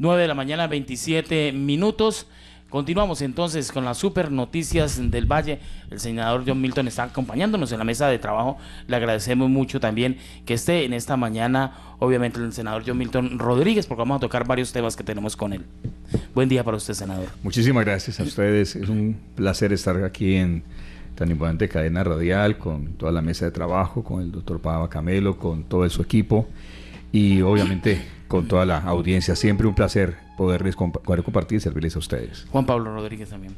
9 de la mañana, 27 minutos. Continuamos entonces con las super noticias del Valle. El senador John Milton está acompañándonos en la mesa de trabajo. Le agradecemos mucho también que esté en esta mañana, obviamente, el senador John Milton Rodríguez, porque vamos a tocar varios temas que tenemos con él. Buen día para usted, senador. Muchísimas gracias a ustedes. Es un placer estar aquí en tan importante cadena radial, con toda la mesa de trabajo, con el doctor Pava Camelo, con todo su equipo y obviamente con toda la audiencia. Siempre un placer poderles poder compartir y servirles a ustedes. Juan Pablo Rodríguez también.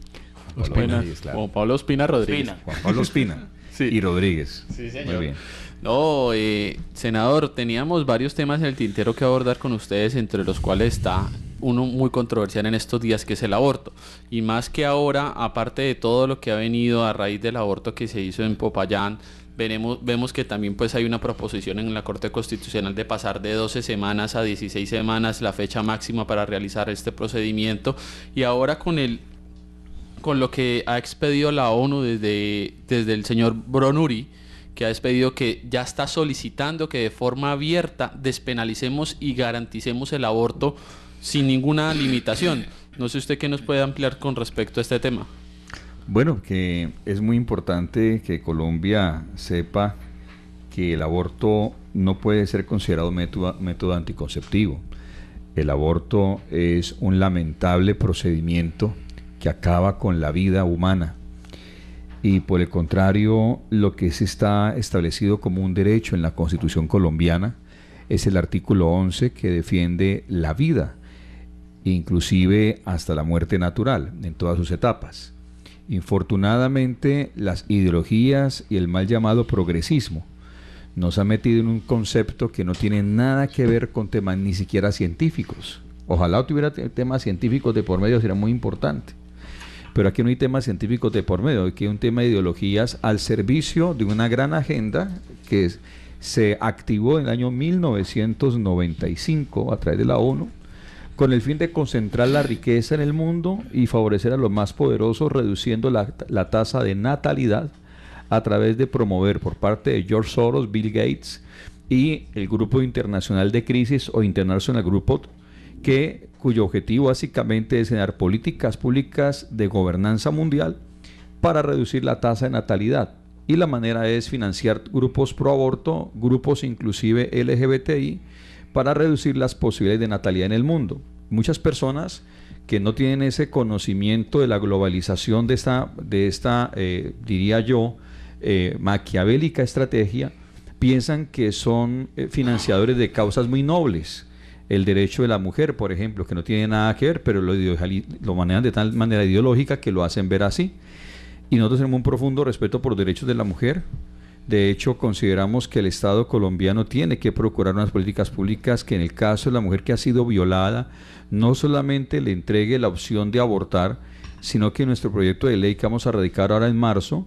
Juan Pablo Ospina. Rodríguez, Juan Pablo Ospina y Rodríguez. Sí, señor. Muy bien. No, eh, senador, teníamos varios temas en el tintero que abordar con ustedes, entre los cuales está uno muy controversial en estos días, que es el aborto. Y más que ahora, aparte de todo lo que ha venido a raíz del aborto que se hizo en Popayán, vemos que también pues hay una proposición en la Corte Constitucional de pasar de 12 semanas a 16 semanas la fecha máxima para realizar este procedimiento y ahora con el con lo que ha expedido la ONU desde, desde el señor Bronuri, que ha expedido que ya está solicitando que de forma abierta despenalicemos y garanticemos el aborto sin ninguna limitación. No sé usted qué nos puede ampliar con respecto a este tema. Bueno, que es muy importante que Colombia sepa que el aborto no puede ser considerado método, anticonceptivo. El aborto es un lamentable procedimiento que acaba con la vida humana. Y por el contrario, lo que se está establecido como un derecho en la Constitución colombiana es el artículo 11 que defiende la vida, inclusive hasta la muerte natural, en todas sus etapas. Infortunadamente, las ideologías y el mal llamado progresismo nos ha metido en un concepto que no tiene nada que ver con temas ni siquiera científicos. Ojalá tuviera temas científicos de por medio, sería muy importante. Pero aquí no hay temas científicos de por medio, aquí hay un tema de ideologías al servicio de una gran agenda que se activó en el año 1995 a través de la ONU con el fin de concentrar la riqueza en el mundo y favorecer a los más poderosos, reduciendo la, tasa de natalidad a través de promover por parte de George Soros, Bill Gates y el Grupo Internacional de Crisis o International Group, que, cuyo objetivo básicamente es generar políticas públicas de gobernanza mundial para reducir la tasa de natalidad. Y la manera es financiar grupos pro aborto, grupos inclusive LGBTI, para reducir las posibilidades de natalidad en el mundo. Muchas personas que no tienen ese conocimiento de la globalización de esta, de esta eh, diría yo, eh, maquiavélica estrategia, piensan que son eh, financiadores de causas muy nobles. El derecho de la mujer, por ejemplo, que no tiene nada que ver, pero lo, lo manejan de tal manera ideológica que lo hacen ver así. Y nosotros tenemos un profundo respeto por los derechos de la mujer, de hecho, consideramos que el Estado colombiano tiene que procurar unas políticas públicas que en el caso de la mujer que ha sido violada, no solamente le entregue la opción de abortar, sino que nuestro proyecto de ley que vamos a radicar ahora en marzo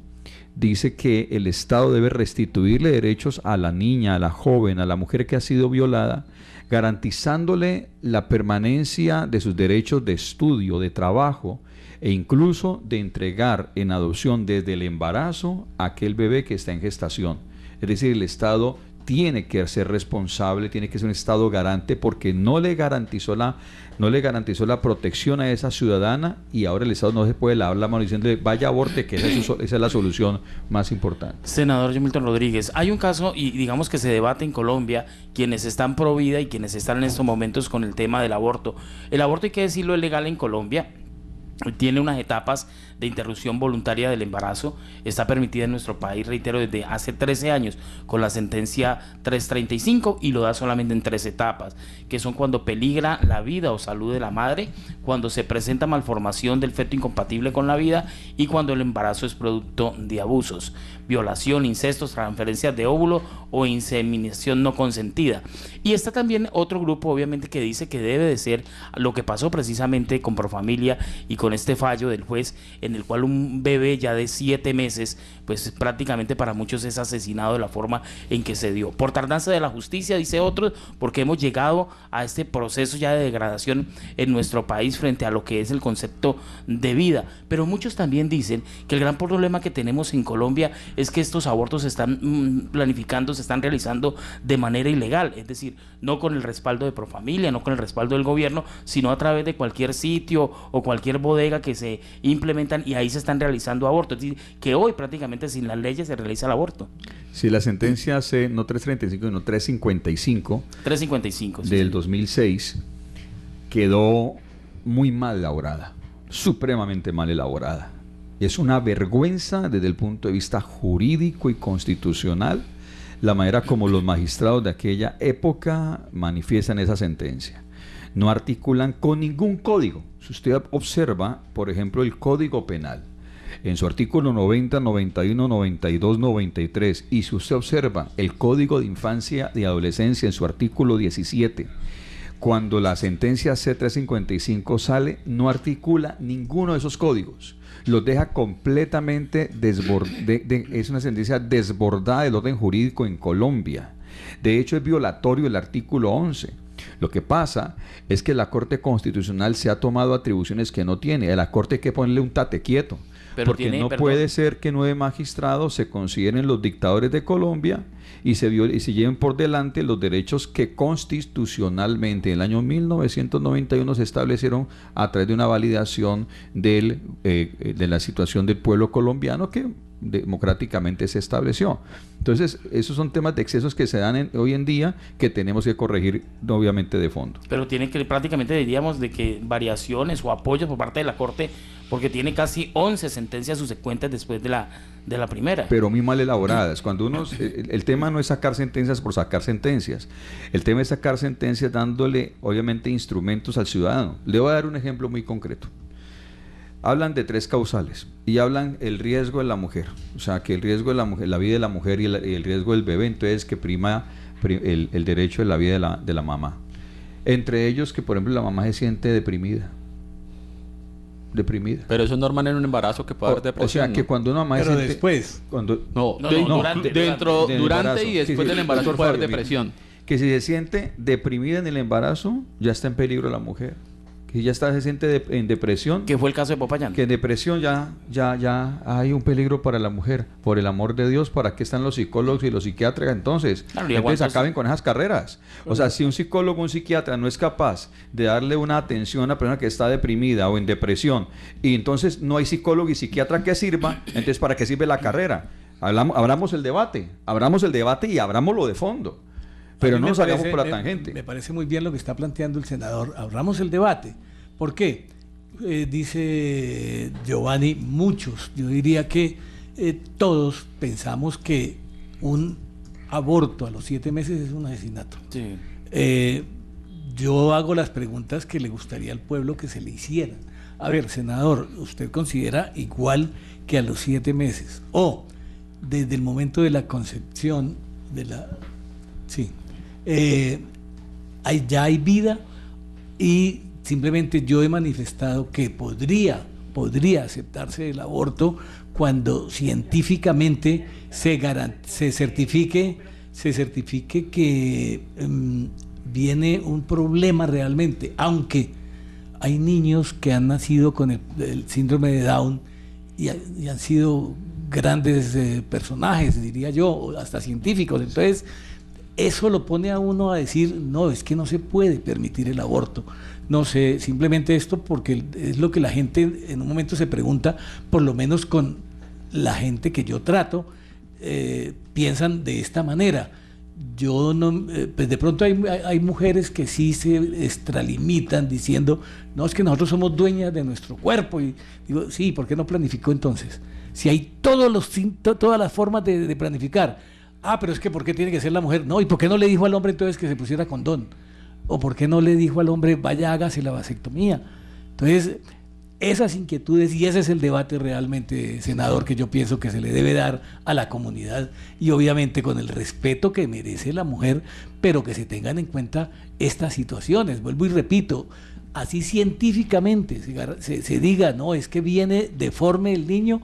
dice que el Estado debe restituirle derechos a la niña, a la joven, a la mujer que ha sido violada, garantizándole la permanencia de sus derechos de estudio, de trabajo, e incluso de entregar en adopción desde el embarazo aquel bebé que está en gestación. Es decir, el Estado tiene que ser responsable, tiene que ser un Estado garante porque no le garantizó la, no le garantizó la protección a esa ciudadana y ahora el Estado no se puede lavar la mano diciendo vaya aborte, que esa es, esa es la solución más importante. Senador Hamilton Rodríguez, hay un caso y digamos que se debate en Colombia quienes están pro vida y quienes están en estos momentos con el tema del aborto. El aborto hay que decirlo es legal en Colombia, tiene unas etapas de interrupción voluntaria del embarazo está permitida en nuestro país, reitero, desde hace 13 años con la sentencia 335 y lo da solamente en tres etapas, que son cuando peligra la vida o salud de la madre, cuando se presenta malformación del feto incompatible con la vida y cuando el embarazo es producto de abusos, violación, incestos, transferencias de óvulo o inseminación no consentida. Y está también otro grupo, obviamente, que dice que debe de ser lo que pasó precisamente con Profamilia y con este fallo del juez en el cual un bebé ya de siete meses, pues prácticamente para muchos es asesinado de la forma en que se dio. Por tardanza de la justicia, dice otros, porque hemos llegado a este proceso ya de degradación en nuestro país frente a lo que es el concepto de vida. Pero muchos también dicen que el gran problema que tenemos en Colombia es que estos abortos se están mm, planificando, se están realizando de manera ilegal, es decir, no con el respaldo de Profamilia, no con el respaldo del gobierno, sino a través de cualquier sitio o cualquier bodega que se implementa y ahí se están realizando abortos. Es decir, que hoy prácticamente sin las leyes se realiza el aborto. Si la sentencia C, no 335, sino 355. 355, Del 2006 quedó muy mal elaborada, supremamente mal elaborada. Es una vergüenza desde el punto de vista jurídico y constitucional la manera como los magistrados de aquella época manifiestan esa sentencia. No articulan con ningún código si usted observa, por ejemplo, el Código Penal, en su artículo 90, 91, 92, 93, y si usted observa el Código de Infancia y Adolescencia en su artículo 17, cuando la sentencia C355 sale, no articula ninguno de esos códigos. Los deja completamente desbordados. es una sentencia desbordada del orden jurídico en Colombia. De hecho, es violatorio el artículo 11 lo que pasa es que la Corte Constitucional se ha tomado atribuciones que no tiene. A la Corte hay que ponerle un tate quieto. porque no puede ser que nueve magistrados se consideren los dictadores de Colombia y se, y se lleven por delante los derechos que constitucionalmente en el año 1991 se establecieron a través de una validación eh, eh, de la situación del pueblo colombiano que democráticamente se estableció. Entonces, esos son temas de excesos que se dan hoy en día que tenemos que corregir, obviamente, de fondo. Pero tiene que, prácticamente diríamos, de que variaciones o apoyos por parte de la Corte, porque tiene casi 11 sentencias subsecuentes después de la, de la primera. Pero muy mal elaboradas. Cuando uno, el tema no es sacar sentencias por sacar sentencias. El tema es sacar sentencias dándole, obviamente, instrumentos al ciudadano. Le voy a dar un ejemplo muy concreto hablan de tres causales y hablan el riesgo de la mujer, o sea, que el riesgo de la mujer, la vida de la mujer y el, riesgo del bebé, entonces que prima el, derecho de la vida de la, mamá. Entre ellos que, por ejemplo, la mamá se siente deprimida, deprimida. Pero eso es normal en un embarazo que puede haber depresión. O sea, que cuando una mamá Pero después. Cuando, no, durante, dentro, durante, y después del embarazo puede haber depresión. que si se siente deprimida en el embarazo, ya está en peligro la mujer que ya está presente en depresión. Que fue el caso de Popayán. Que en depresión ya, ya, ya hay un peligro para la mujer. Por el amor de Dios, ¿para qué están los psicólogos y los psiquiatras entonces? acaben con esas carreras. O sea, si un psicólogo, o un psiquiatra no es capaz de darle una atención a una persona que está deprimida o en depresión, y entonces no hay psicólogo y psiquiatra que sirva, entonces ¿para qué sirve la carrera? Hablamos, abramos el debate, abramos el debate y abramoslo de fondo pero no salgamos por la tangente. Me, parece muy bien lo que está planteando el senador. Abramos el debate. ¿Por qué? Eh, dice Giovanni, muchos, yo diría que eh, todos pensamos que un aborto a los siete meses es un asesinato. Sí. Eh, yo hago las preguntas que le gustaría al pueblo que se le hicieran. A ver, senador, ¿usted considera igual que a los siete meses? O desde el momento de la concepción de la... Sí. Eh, ya hay vida y simplemente yo he manifestado que podría, podría aceptarse el aborto cuando científicamente se, se certifique, se certifique que em, viene un problema realmente, aunque hay niños que han nacido con el, síndrome de Down y, han sido grandes eh, personajes, diría yo, hasta científicos. Entonces, eso lo pone a uno a decir, no, es que no se puede permitir el aborto. No sé, simplemente esto porque es lo que la gente en un momento se pregunta, por lo menos con la gente que yo trato, eh, piensan de esta manera. Yo no, eh, pues de pronto hay, mujeres que sí se extralimitan diciendo, no, es que nosotros somos dueñas de nuestro cuerpo. Y digo, sí, ¿por qué no planificó entonces? Si hay todos los, todas las formas de planificar ah, pero es que ¿por qué tiene que ser la mujer? No, ¿y por qué no le dijo al hombre entonces que se pusiera condón? ¿O por qué no le dijo al hombre, vaya, hágase la vasectomía? Entonces, esas inquietudes y ese es el debate realmente, senador, que yo pienso que se le debe dar a la comunidad y obviamente con el respeto que merece la mujer, pero que se tengan en cuenta estas situaciones. Vuelvo y repito, así científicamente se, se diga, no, es que viene deforme el niño,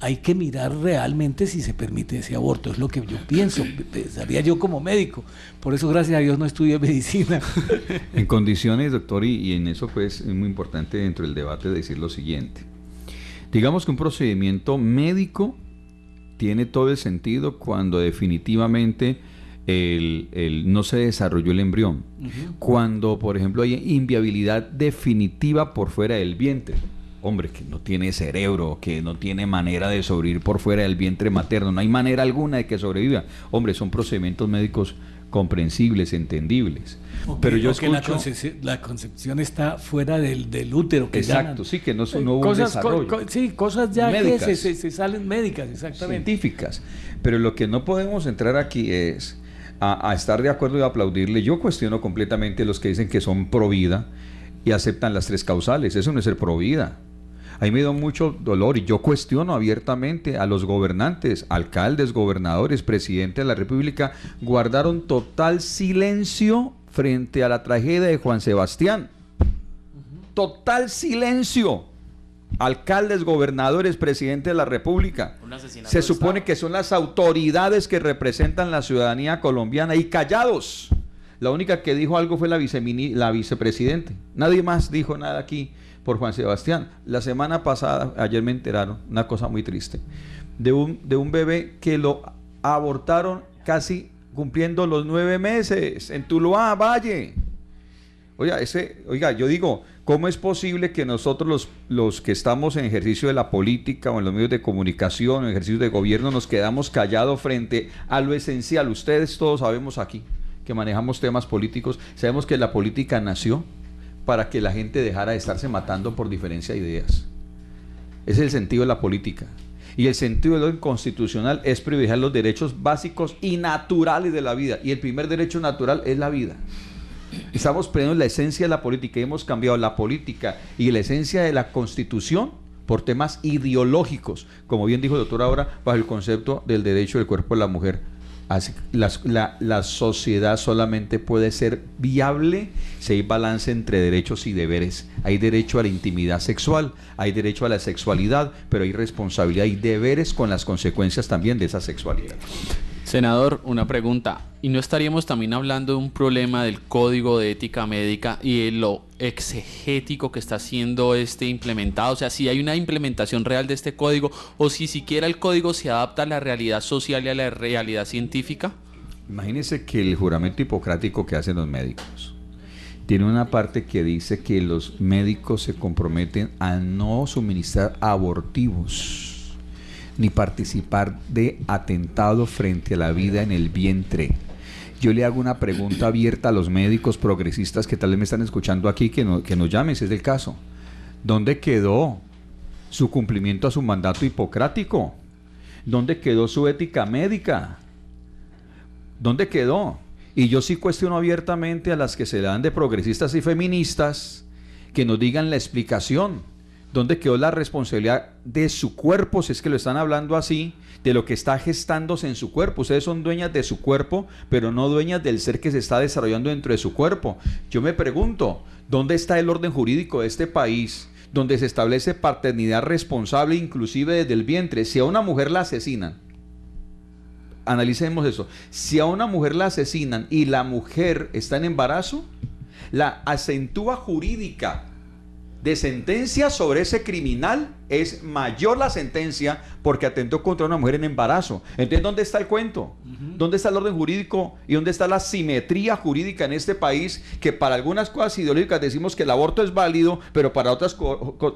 hay que mirar realmente si se permite ese aborto, es lo que yo pienso, pensaría yo como médico. Por eso, gracias a Dios, no estudié medicina. En condiciones, doctor, y, en eso pues es muy importante dentro del debate decir lo siguiente. Digamos que un procedimiento médico tiene todo el sentido cuando definitivamente el, no se desarrolló el embrión. Cuando, por ejemplo, hay inviabilidad definitiva por fuera del vientre hombre que no tiene cerebro, que no tiene manera de sobrevivir por fuera del vientre materno, no hay manera alguna de que sobreviva. Hombre, son procedimientos médicos comprensibles, entendibles. Pero yo escucho... que la concepción, está fuera del, útero. Que exacto, sí, que no, eh, no hubo cosas, desarrollo. sí, cosas ya que se, salen médicas, exactamente. Científicas. Pero lo que no podemos entrar aquí es a, a estar de acuerdo y aplaudirle. Yo cuestiono completamente los que dicen que son pro vida y aceptan las tres causales. Eso no es ser pro vida. Ahí me dio mucho dolor y yo cuestiono abiertamente a los gobernantes, alcaldes, gobernadores, presidente de la República, guardaron total silencio frente a la tragedia de Juan Sebastián. Total silencio alcaldes, gobernadores, presidente de la República. Se supone que son las autoridades que representan la ciudadanía colombiana y callados. La única que dijo algo fue la, la vicepresidente. Nadie más dijo nada aquí por Juan Sebastián. La semana pasada, ayer me enteraron, una cosa muy triste, de un, de un bebé que lo abortaron casi cumpliendo los nueve meses en Tuluá, Valle. Oiga, ese, oiga, yo digo, ¿cómo es posible que nosotros los, los que estamos en ejercicio de la política o en los medios de comunicación, en ejercicio de gobierno, nos quedamos callados frente a lo esencial? Ustedes todos sabemos aquí que manejamos temas políticos, sabemos que la política nació para que la gente dejara de estarse matando por diferencia de ideas. Ese es el sentido de la política. Y el sentido de lo constitucional es privilegiar los derechos básicos y naturales de la vida. Y el primer derecho natural es la vida. Estamos perdiendo la esencia de la política y hemos cambiado la política y la esencia de la constitución por temas ideológicos, como bien dijo el doctor ahora, bajo el concepto del derecho del cuerpo de la mujer la, sociedad solamente puede ser viable si hay balance entre derechos y deberes. Hay derecho a la intimidad sexual, hay derecho a la sexualidad, pero hay responsabilidad y deberes con las consecuencias también de esa sexualidad. Senador, una pregunta. Y no estaríamos también hablando de un problema del código de ética médica y de lo exegético que está siendo este implementado. O sea, si hay una implementación real de este código o si siquiera el código se adapta a la realidad social y a la realidad científica. Imagínense que el juramento hipocrático que hacen los médicos tiene una parte que dice que los médicos se comprometen a no suministrar abortivos ni participar de atentado frente a la vida en el vientre yo le hago una pregunta abierta a los médicos progresistas que tal vez me están escuchando aquí, que, que nos llamen si es el caso. ¿Dónde quedó su cumplimiento a su mandato hipocrático? ¿Dónde quedó su ética médica? ¿Dónde quedó? Y yo sí cuestiono abiertamente a las que se dan de progresistas y feministas que nos digan la explicación ¿Dónde quedó la responsabilidad de su cuerpo? Si es que lo están hablando así, de lo que está gestándose en su cuerpo. Ustedes son dueñas de su cuerpo, pero no dueñas del ser que se está desarrollando dentro de su cuerpo. Yo me pregunto, ¿dónde está el orden jurídico de este país? Donde se establece paternidad responsable, inclusive desde el vientre. Si a una mujer la asesinan, analicemos eso. Si a una mujer la asesinan y la mujer está en embarazo, la acentúa jurídica de sentencia sobre ese criminal es mayor la sentencia porque atentó contra una mujer en embarazo. Entonces, ¿dónde está el cuento? ¿Dónde está el orden jurídico y dónde está la simetría jurídica en este país que para algunas cosas ideológicas decimos que el aborto es válido, pero para otros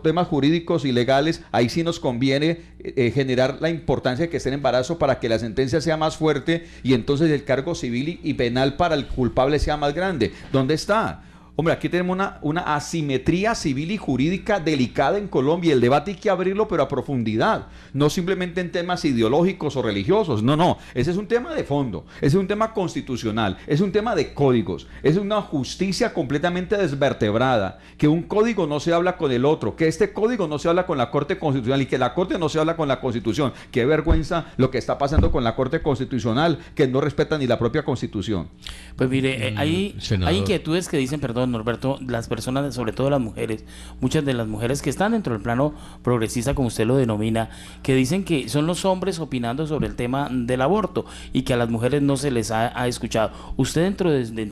temas jurídicos y legales ahí sí nos conviene eh, eh, generar la importancia de que esté en embarazo para que la sentencia sea más fuerte y entonces el cargo civil y penal para el culpable sea más grande? ¿Dónde está? Hombre, aquí tenemos una, una, asimetría civil y jurídica delicada en Colombia. El debate hay que abrirlo, pero a profundidad. No simplemente en temas ideológicos o religiosos. No, no. Ese es un tema de fondo. Ese es un tema constitucional. Es un tema de códigos. Es una justicia completamente desvertebrada. Que un código no se habla con el otro. Que este código no se habla con la Corte Constitucional. Y que la Corte no se habla con la Constitución. Qué vergüenza lo que está pasando con la Corte Constitucional, que no respeta ni la propia Constitución. Pues mire, eh, mm, hay inquietudes que dicen, perdón Norberto, las personas, sobre todo las mujeres, muchas de las mujeres que están dentro del plano progresista, como usted lo denomina, que dicen que son los hombres opinando sobre el tema del aborto y que a las mujeres no se les ha, escuchado. Usted dentro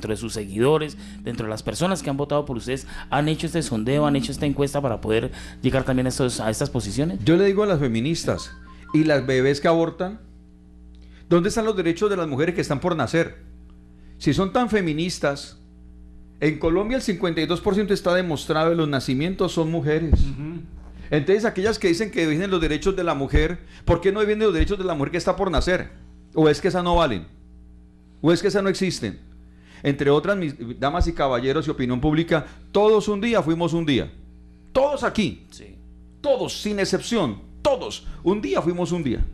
de, sus seguidores, dentro de las personas que han votado por ustedes, han hecho este sondeo, han hecho esta encuesta para poder llegar también a estas posiciones. Yo le digo a las feministas y las bebés que abortan, ¿dónde están los derechos de las mujeres que están por nacer? Si son tan feministas, en Colombia el 52% está demostrado de los nacimientos son mujeres. Entonces, aquellas que dicen que vienen los derechos de la mujer, ¿por qué no vienen los derechos de la mujer que está por nacer? ¿O es que esas no valen? ¿O es que esas no existen? Entre otras, damas y caballeros y opinión pública, todos un día fuimos un día. Todos aquí. Todos, sin excepción. Todos. Un día fuimos un día.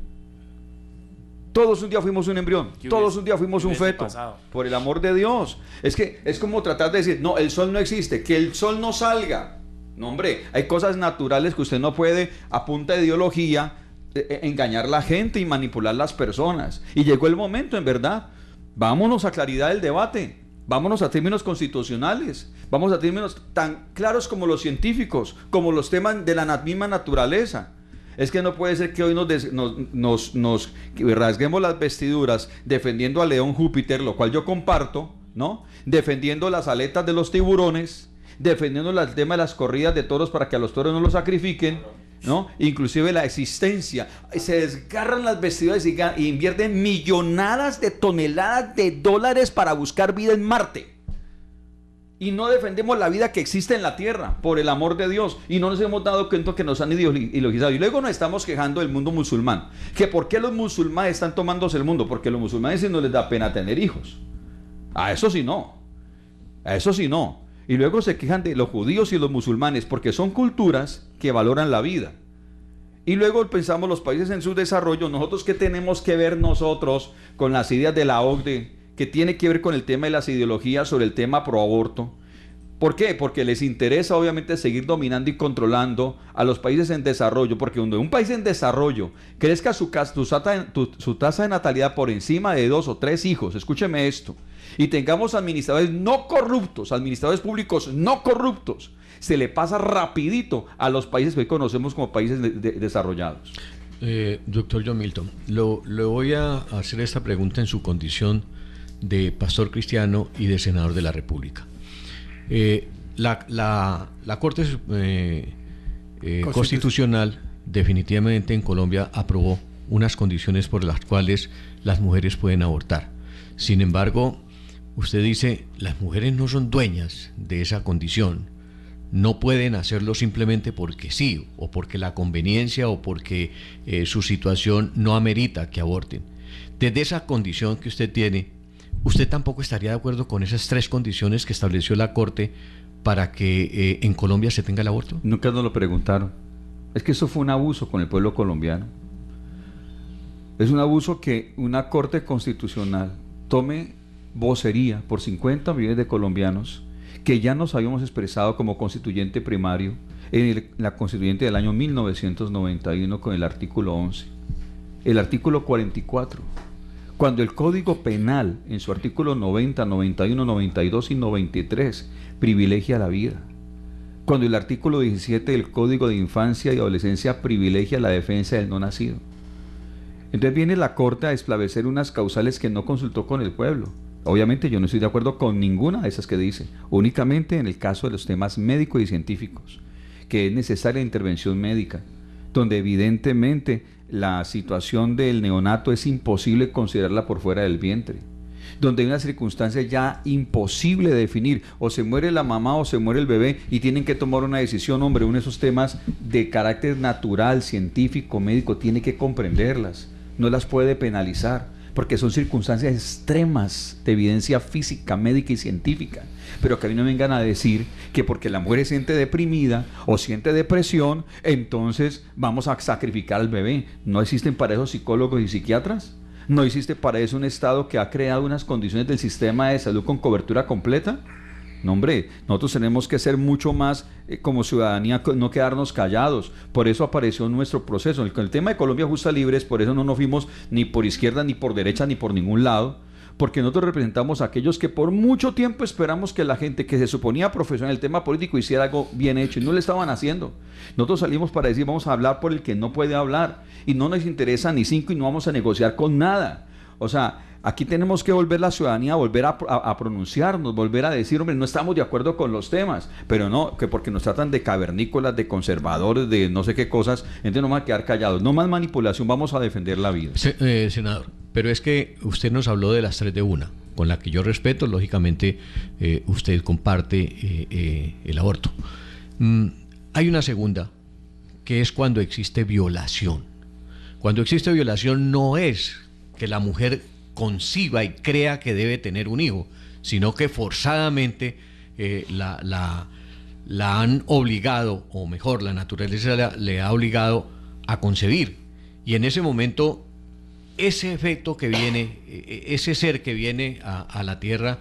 Todos un día fuimos un embrión, todos un día fuimos un feto. Por el amor de Dios. Es que es como tratar de decir, no, el sol no existe, que el sol no salga. No, hombre, hay cosas naturales que usted no puede, a punta de ideología, e, e, engañar la gente y manipular las personas. Y llegó el momento, en verdad. Vámonos a claridad del debate. Vámonos a términos constitucionales, vámonos a términos tan claros como los científicos, como los temas de la misma naturaleza. Es que no puede ser que hoy nos, nos, rasguemos las vestiduras defendiendo a León Júpiter, lo cual yo comparto, ¿no? Defendiendo las aletas de los tiburones, defendiendo el tema de las corridas de toros para que a los toros no los sacrifiquen. ¿no? Inclusive la existencia. Se desgarran las vestiduras y, y invierten millonadas de toneladas de dólares para buscar vida en Marte y no defendemos la vida que existe en la tierra, por el amor de Dios, y no nos hemos dado cuenta que nos han ideologizado. Y luego nos estamos quejando del mundo musulmán, que por qué los musulmanes están tomándose el mundo, porque los musulmanes no les da pena tener hijos. A eso sí no, a eso sí no. Y luego se quejan de los judíos y los musulmanes, porque son culturas que valoran la vida. Y luego pensamos los países en su desarrollo, nosotros qué tenemos que ver nosotros con las ideas de la OCDE, que tiene que ver con el tema de las ideologías sobre el tema proaborto, aborto. ¿Por qué? Porque les interesa obviamente seguir dominando y controlando a los países en desarrollo, porque cuando un país en desarrollo crezca su, su tasa de natalidad por encima de dos o tres hijos, escúcheme esto, y tengamos administradores no corruptos, administradores públicos no corruptos, se le pasa rapidito a los países que hoy conocemos como países desarrollados. Eh, doctor John Milton, lo, le voy a hacer esta pregunta en su condición de pastor cristiano y de senador de la República. Eh, la, Corte eh, eh, Constitucional definitivamente en Colombia aprobó unas condiciones por las cuales las mujeres pueden abortar. Sin embargo, usted dice, las mujeres no son dueñas de esa condición. No pueden hacerlo simplemente porque sí, o porque la conveniencia, o porque su situación no amerita que aborten. Desde esa condición que usted tiene, ¿Usted tampoco estaría de acuerdo con esas tres condiciones que estableció la Corte para que eh, en Colombia se tenga el aborto? Nunca nos lo preguntaron. Es que eso fue un abuso con el pueblo colombiano. Es un abuso que una Corte Constitucional tome vocería por 50 millones de colombianos que ya nos habíamos expresado como constituyente primario en la constituyente del año 1991 con el artículo 11, el artículo 44 cuando el Código Penal, en su artículo 90, 91, 92 y 93, privilegia la vida. Cuando el artículo 17 del Código de Infancia y Adolescencia privilegia la defensa del no nacido. Entonces viene la Corte a esclavecer unas causales que no consultó con el pueblo. Obviamente yo no estoy de acuerdo con ninguna de esas que dice, únicamente en el caso de los temas médicos y científicos, que es necesaria intervención médica, donde evidentemente la situación del neonato es imposible considerarla por fuera del vientre donde hay una circunstancia ya imposible de definir. O se muere la mamá o se muere el bebé y tienen que tomar una decisión, hombre, uno de esos temas de carácter natural, científico, médico, tiene que comprenderlas, no las puede penalizar porque son circunstancias extremas de evidencia física, médica y científica. Pero que a mí no me vengan a decir que porque la mujer siente deprimida o siente depresión, entonces vamos a sacrificar al bebé. ¿No existen para eso psicólogos y psiquiatras? ¿No existe para eso un Estado que ha creado unas condiciones del sistema de salud con cobertura completa? No, hombre, nosotros tenemos que ser mucho más eh, como ciudadanía, no quedarnos callados. Por eso apareció nuestro proceso. El, el tema de Colombia Justa Libres, por eso no nos fuimos ni por izquierda, ni por derecha, ni por ningún lado porque nosotros representamos a aquellos que por mucho tiempo esperamos que la gente que se suponía profesional en el tema político hiciera algo bien hecho y no lo estaban haciendo. Nosotros salimos para decir vamos a hablar por el que no puede hablar y no nos interesa ni cinco y no vamos a negociar con nada. O sea, Aquí tenemos que volver la ciudadanía, volver a, pronunciarnos, volver a decir, hombre, no estamos de acuerdo con los temas, pero no, que porque nos tratan de cavernícolas, de conservadores, de no sé qué cosas, entonces no va a quedar callados. No más manipulación, vamos a defender la vida. Eh, senador, pero es que usted nos habló de las tres de una, con la que yo respeto, lógicamente eh, usted comparte eh, el aborto. Mm, hay una segunda, que es cuando existe violación. Cuando existe violación no es que la mujer conciba y crea que debe tener un hijo, sino que forzadamente eh, la, la, han obligado, o mejor, la naturaleza le ha obligado a concebir. Y en ese momento, ese efecto que viene, e, e, ese ser que viene a, la tierra,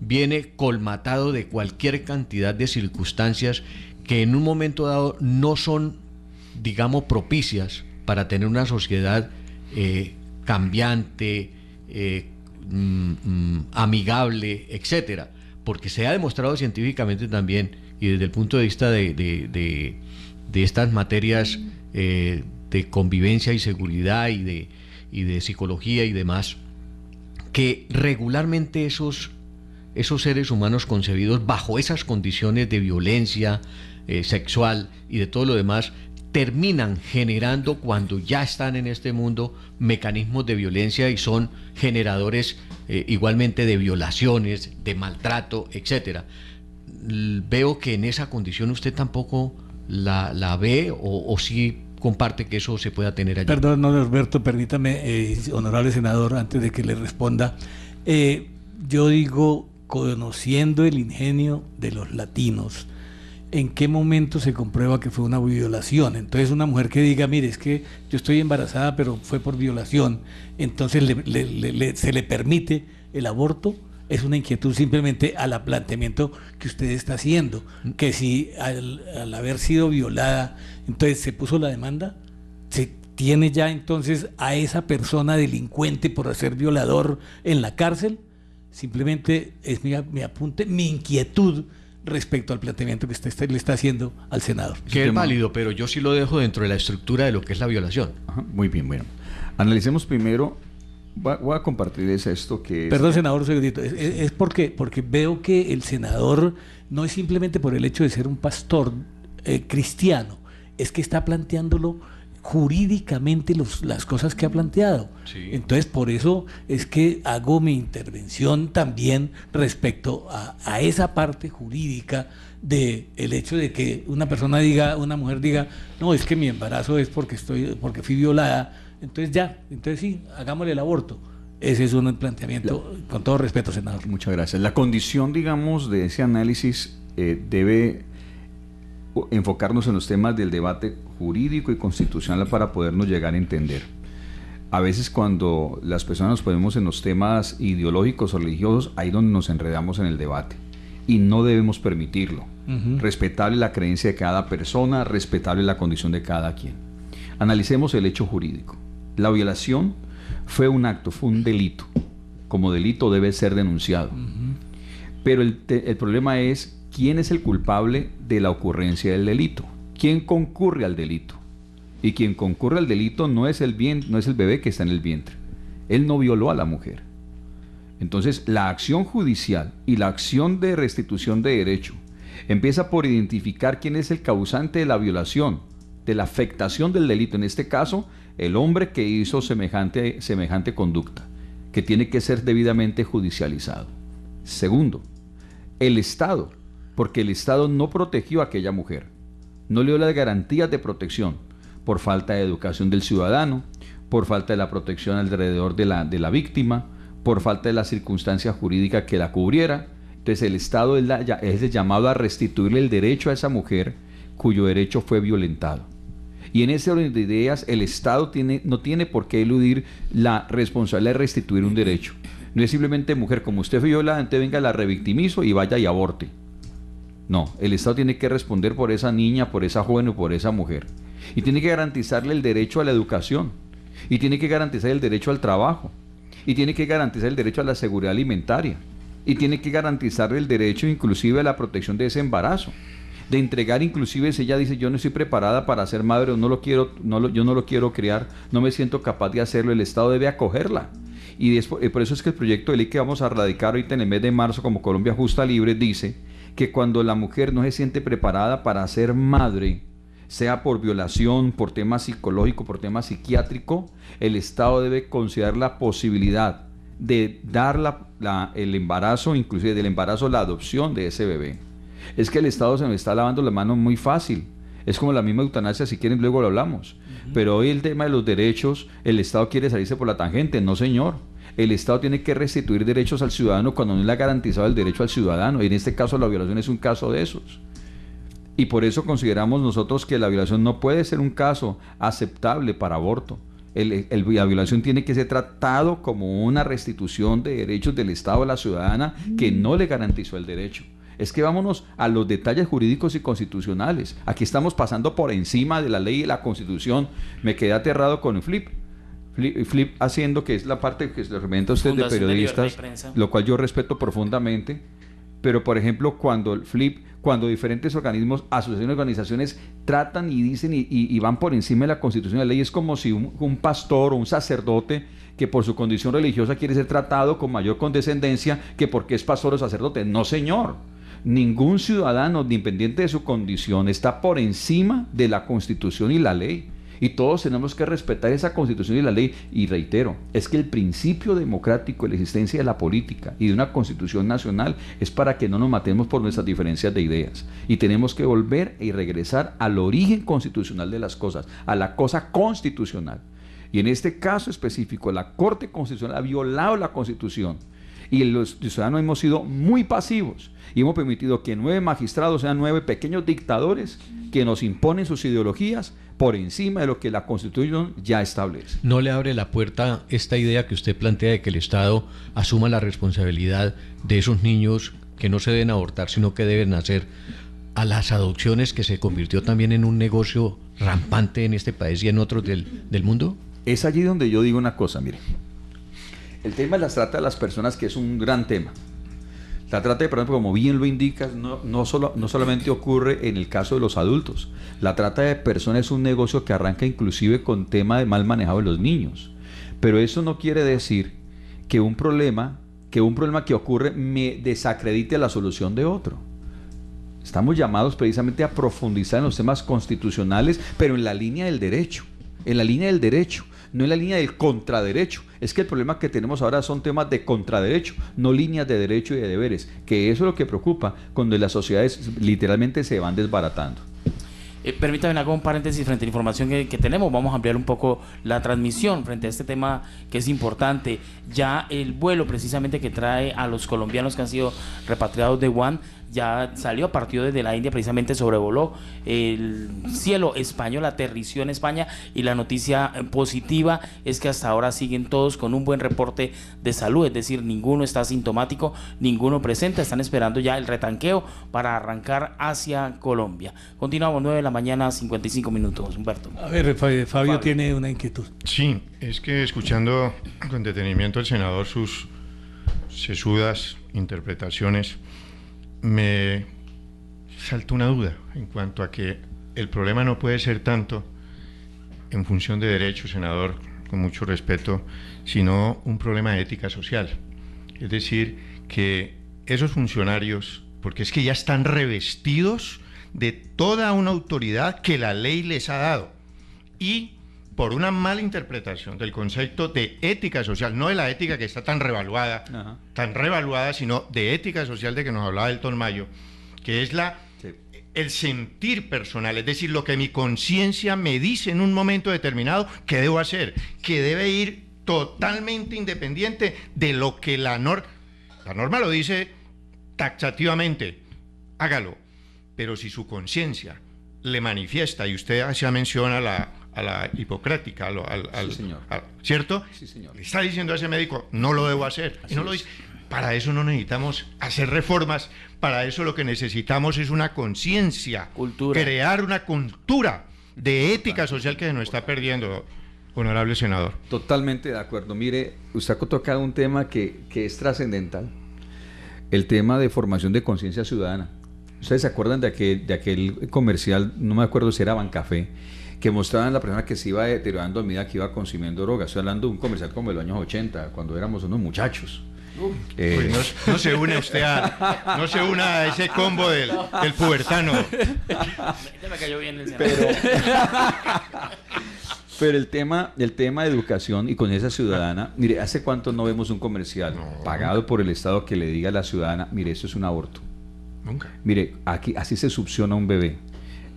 viene colmatado de cualquier cantidad de circunstancias que en un momento dado no son, digamos, propicias para tener una sociedad eh, cambiante, eh, mm, mm, amigable, etcétera, porque se ha demostrado científicamente también y desde el punto de vista de, estas materias eh, de convivencia y seguridad y de, psicología y demás, que regularmente esos, seres humanos concebidos bajo esas condiciones de violencia eh, sexual y de todo lo demás terminan generando cuando ya están en este mundo mecanismos de violencia y son generadores eh, igualmente de violaciones, de maltrato, etcétera. Veo que en esa condición usted tampoco la, ve o, si comparte que eso se pueda tener allí. Perdón, no, Alberto, permítame, eh, honorable senador, antes de que le responda. Eh, yo digo, conociendo el ingenio de los latinos, en qué momento se comprueba que fue una violación. Entonces una mujer que diga, mire, es que yo estoy embarazada, pero fue por violación, entonces se le permite el aborto. Es una inquietud simplemente al planteamiento que usted está haciendo, mm. que si al, haber sido violada, entonces se puso la demanda, se tiene ya entonces a esa persona delincuente por ser violador en la cárcel. Simplemente es mi apunte, mi inquietud respecto al planteamiento que usted le está haciendo al senador. Que es válido, pero yo sí lo dejo dentro de la estructura de lo que es la violación. muy bien, bueno. Analicemos primero, voy a compartirles esto que... Perdón, senador, segundito. Es, porque, porque veo que el senador no es simplemente por el hecho de ser un pastor eh, cristiano, es que está planteándolo jurídicamente los, las cosas que ha planteado. Entonces, por eso es que hago mi intervención también respecto a, esa parte jurídica del el hecho de que una persona diga, una mujer diga, no, es que mi embarazo es porque, estoy, porque fui violada. Entonces ya, entonces sí, hagámosle el aborto. Ese es un planteamiento, con todo respeto, senador. Muchas gracias. La condición, digamos, de ese análisis eh, debe enfocarnos en los temas del debate jurídico y constitucional para podernos llegar a entender. A veces cuando las personas nos ponemos en los temas ideológicos o religiosos, ahí donde nos enredamos en el debate. Y no debemos permitirlo. Respetable la creencia de cada persona, respetable la condición de cada quien. Analicemos el hecho jurídico. La violación fue un acto, fue un delito. Como delito debe ser denunciado. Pero el, el problema es quién es el culpable de la ocurrencia del delito, quién concurre al delito. Y quien concurre al delito no es el bien, no es el bebé que está en el vientre. Él no violó a la mujer. Entonces, la acción judicial y la acción de restitución de derecho empieza por identificar quién es el causante de la violación, de la afectación del delito, en este caso, el hombre que hizo semejante, semejante conducta, que tiene que ser debidamente judicializado. Segundo, el Estado porque el Estado no protegió a aquella mujer, no le dio las garantías de protección por falta de educación del ciudadano, por falta de la protección alrededor de la, de la víctima, por falta de la circunstancia jurídica que la cubriera. Entonces el Estado es, llamado a restituirle el derecho a esa mujer cuyo derecho fue violentado. Y en ese orden de ideas, el Estado tiene, no tiene por qué eludir la responsabilidad de restituir un derecho. No es simplemente mujer, como usted viola, entonces venga, la revictimizo y vaya y aborte. No, el Estado tiene que responder por esa niña, por esa joven o por esa mujer. Y tiene que garantizarle el derecho a la educación. Y tiene que garantizar el derecho al trabajo. Y tiene que garantizar el derecho a la seguridad alimentaria. Y tiene que garantizarle el derecho inclusive a la protección de ese embarazo. De entregar inclusive si ella dice yo no estoy preparada para ser madre o no lo quiero, no yo no lo quiero criar, no me siento capaz de hacerlo, el Estado debe acogerla. Y eh, por eso es que el proyecto de ley que vamos a radicar hoy en el mes de marzo como Colombia Justa Libre dice que cuando la mujer no se siente preparada para ser madre, sea por violación, por tema psicológico, por tema psiquiátrico, el Estado debe considerar la posibilidad de dar el embarazo, inclusive del embarazo, la adopción de ese bebé. Es que el Estado se nos está lavando la mano muy fácil. Es como la misma eutanasia, si quieren, luego lo hablamos. Pero hoy el tema de los derechos, el Estado quiere salirse por la tangente. No, señor el Estado tiene que restituir derechos al ciudadano cuando no le ha garantizado el derecho al ciudadano. Y en este caso la violación es un caso de esos. Y por eso consideramos nosotros que la violación no puede ser un caso aceptable para aborto. la violación tiene que ser tratado como una restitución de derechos del Estado a la ciudadana que mm. no le garantizó el derecho. Es que vámonos a los detalles jurídicos y constitucionales. Aquí estamos pasando por encima de la ley y la constitución. Me quedé aterrado con un flip flip, haciendo, que es la parte que se usted de periodistas, lo cual yo respeto profundamente, pero por ejemplo cuando el flip, cuando diferentes organismos, asociaciones, organizaciones tratan y dicen y, van por encima de la constitución y la ley, es como si un pastor o un sacerdote que por su condición religiosa quiere ser tratado con mayor condescendencia que porque es pastor o sacerdote. No, señor ningún ciudadano, independiente de su condición, está por encima de la constitución y la ley. Y todos tenemos que respetar esa constitución y la ley. Y reitero, es que el principio democrático de la existencia de la política y de una constitución nacional es para que no nos matemos por nuestras diferencias de ideas. Y tenemos que volver y regresar al origen constitucional de las cosas, a la cosa constitucional. Y en este caso específico, la Corte Constitucional ha violado la Constitución y los ciudadanos hemos sido muy pasivos y hemos permitido que nueve magistrados sean nueve pequeños dictadores que nos imponen sus ideologías por encima de lo que la Constitución ya establece. ¿No le abre la puerta esta idea que usted plantea de que el Estado asuma la responsabilidad de esos niños que no se deben abortar, sino que deben nacer a las adopciones que se convirtió también en un negocio rampante en este país y en otros del, mundo? Es allí donde yo digo una cosa, mire. El tema de las trata de las personas, que es un gran tema. La trata de personas, como bien lo indicas, no, no solamente ocurre en el caso de los adultos. La trata de personas es un negocio que arranca inclusive con tema de mal manejado de los niños. Pero eso no quiere decir que un problema, que un problema que ocurre me desacredite la solución de otro. Estamos llamados precisamente a profundizar en los temas constitucionales, pero en la línea del derecho. En la línea del derecho no es la línea del contraderecho. Es que el problema que tenemos ahora son temas de contraderecho, no líneas de derecho y de deberes, que eso es lo que preocupa cuando las sociedades literalmente se van desbaratando. Permítanme eh, permítame hago un paréntesis frente a la información que, tenemos. Vamos a ampliar un poco la transmisión frente a este tema que es importante. Ya el vuelo precisamente que trae a los colombianos que han sido repatriados de Juan, ya salió, partió desde la India, precisamente sobrevoló el cielo español, aterrizó en España y la noticia eh, positiva es que hasta ahora siguen todos con un buen reporte de salud, es decir, ninguno está sintomático, ninguno presenta, están esperando ya el retanqueo para arrancar hacia Colombia. Continuamos 9 de la mañana, 55 minutos, Humberto. A ver, Fabio, tiene una inquietud. Sí, es que escuchando con detenimiento al senador sus sesudas interpretaciones, me saltó una duda en cuanto a que el problema no puede ser tanto en función de derecho, senador, con mucho respeto, sino un problema de ética social. Es decir, que esos funcionarios, porque es que ya están revestidos de toda una autoridad que la ley les ha dado y por una mala interpretación del concepto de ética social, no de la ética que está tan revaluada, tan revaluada, sino de ética social de que nos hablaba Elton Mayo, que es la el sentir personal, es decir, lo que mi conciencia me dice en un momento determinado que debo hacer, que debe ir totalmente independiente de lo que la norma la norma lo dice taxativamente, hágalo, pero si su conciencia le manifiesta y usted ya menciona la a la hipocrática, al, ¿cierto? Sí, señor. Le está diciendo a ese médico, no lo debo hacer, y no lo Para eso no necesitamos hacer reformas, para eso lo que necesitamos es una conciencia, crear una cultura de ética social que se nos está perdiendo, honorable senador. Totalmente de acuerdo. Mire, usted ha tocado un tema que, es trascendental, el tema de formación de conciencia ciudadana. ¿Ustedes se acuerdan de aquel, de aquel comercial, no me acuerdo si era Bancafé, que mostraban la persona que se iba deteriorando a medida que iba consumiendo drogas. Estoy hablando de un comercial como de los años 80, cuando éramos unos muchachos. Eh, no, se une usted a, no se una ese combo del, pubertano. el pero, pero el tema, el tema de educación y con esa ciudadana, mire, ¿hace cuánto no vemos un comercial pagado por el Estado que le diga a la ciudadana, mire, eso es un aborto? Nunca. Mire, aquí así se succiona un bebé.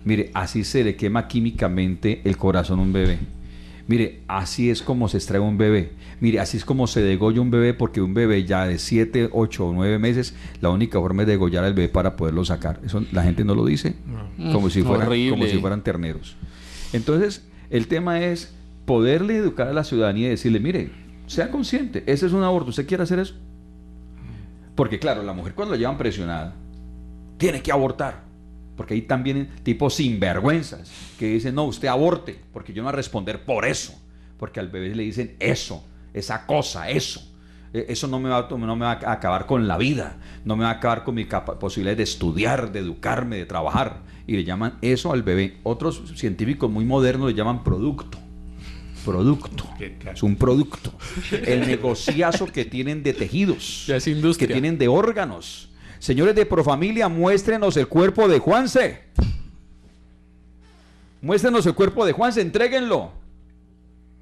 Mire, así se le quema químicamente el corazón a un bebé. Mire, así es como se extrae un bebé. Mire, así es como se degolla un bebé, porque un bebé ya de 7, 8 o 9 meses, la única forma es degollar al bebé para poderlo sacar. Eso la gente no lo dice, como, si mm, fueran, como si fueran terneros. Entonces, el tema es poderle educar a la ciudadanía y decirle, mire, sea consciente, ese es un aborto, ¿usted quiere hacer eso? Porque claro, la mujer cuando la llevan presionada, tiene que abortar. Porque ahí también tipos sinvergüenzas que dicen, no, usted aborte, porque yo no voy a responder por eso. Porque al bebé le dicen eso, esa cosa, eso. E, eso no me, va, no me va a acabar con la vida, no me va a acabar con mi posibilidad de estudiar, de educarme, de trabajar. Y le llaman eso al bebé. Otros científicos muy modernos le llaman producto producto. Es un producto. El negociazo que tienen de tejidos. Que tienen de órganos. Señores de Profamilia, muéstrenos el cuerpo de Juanse. Muéstrenos el cuerpo de Juanse, entréguenlo.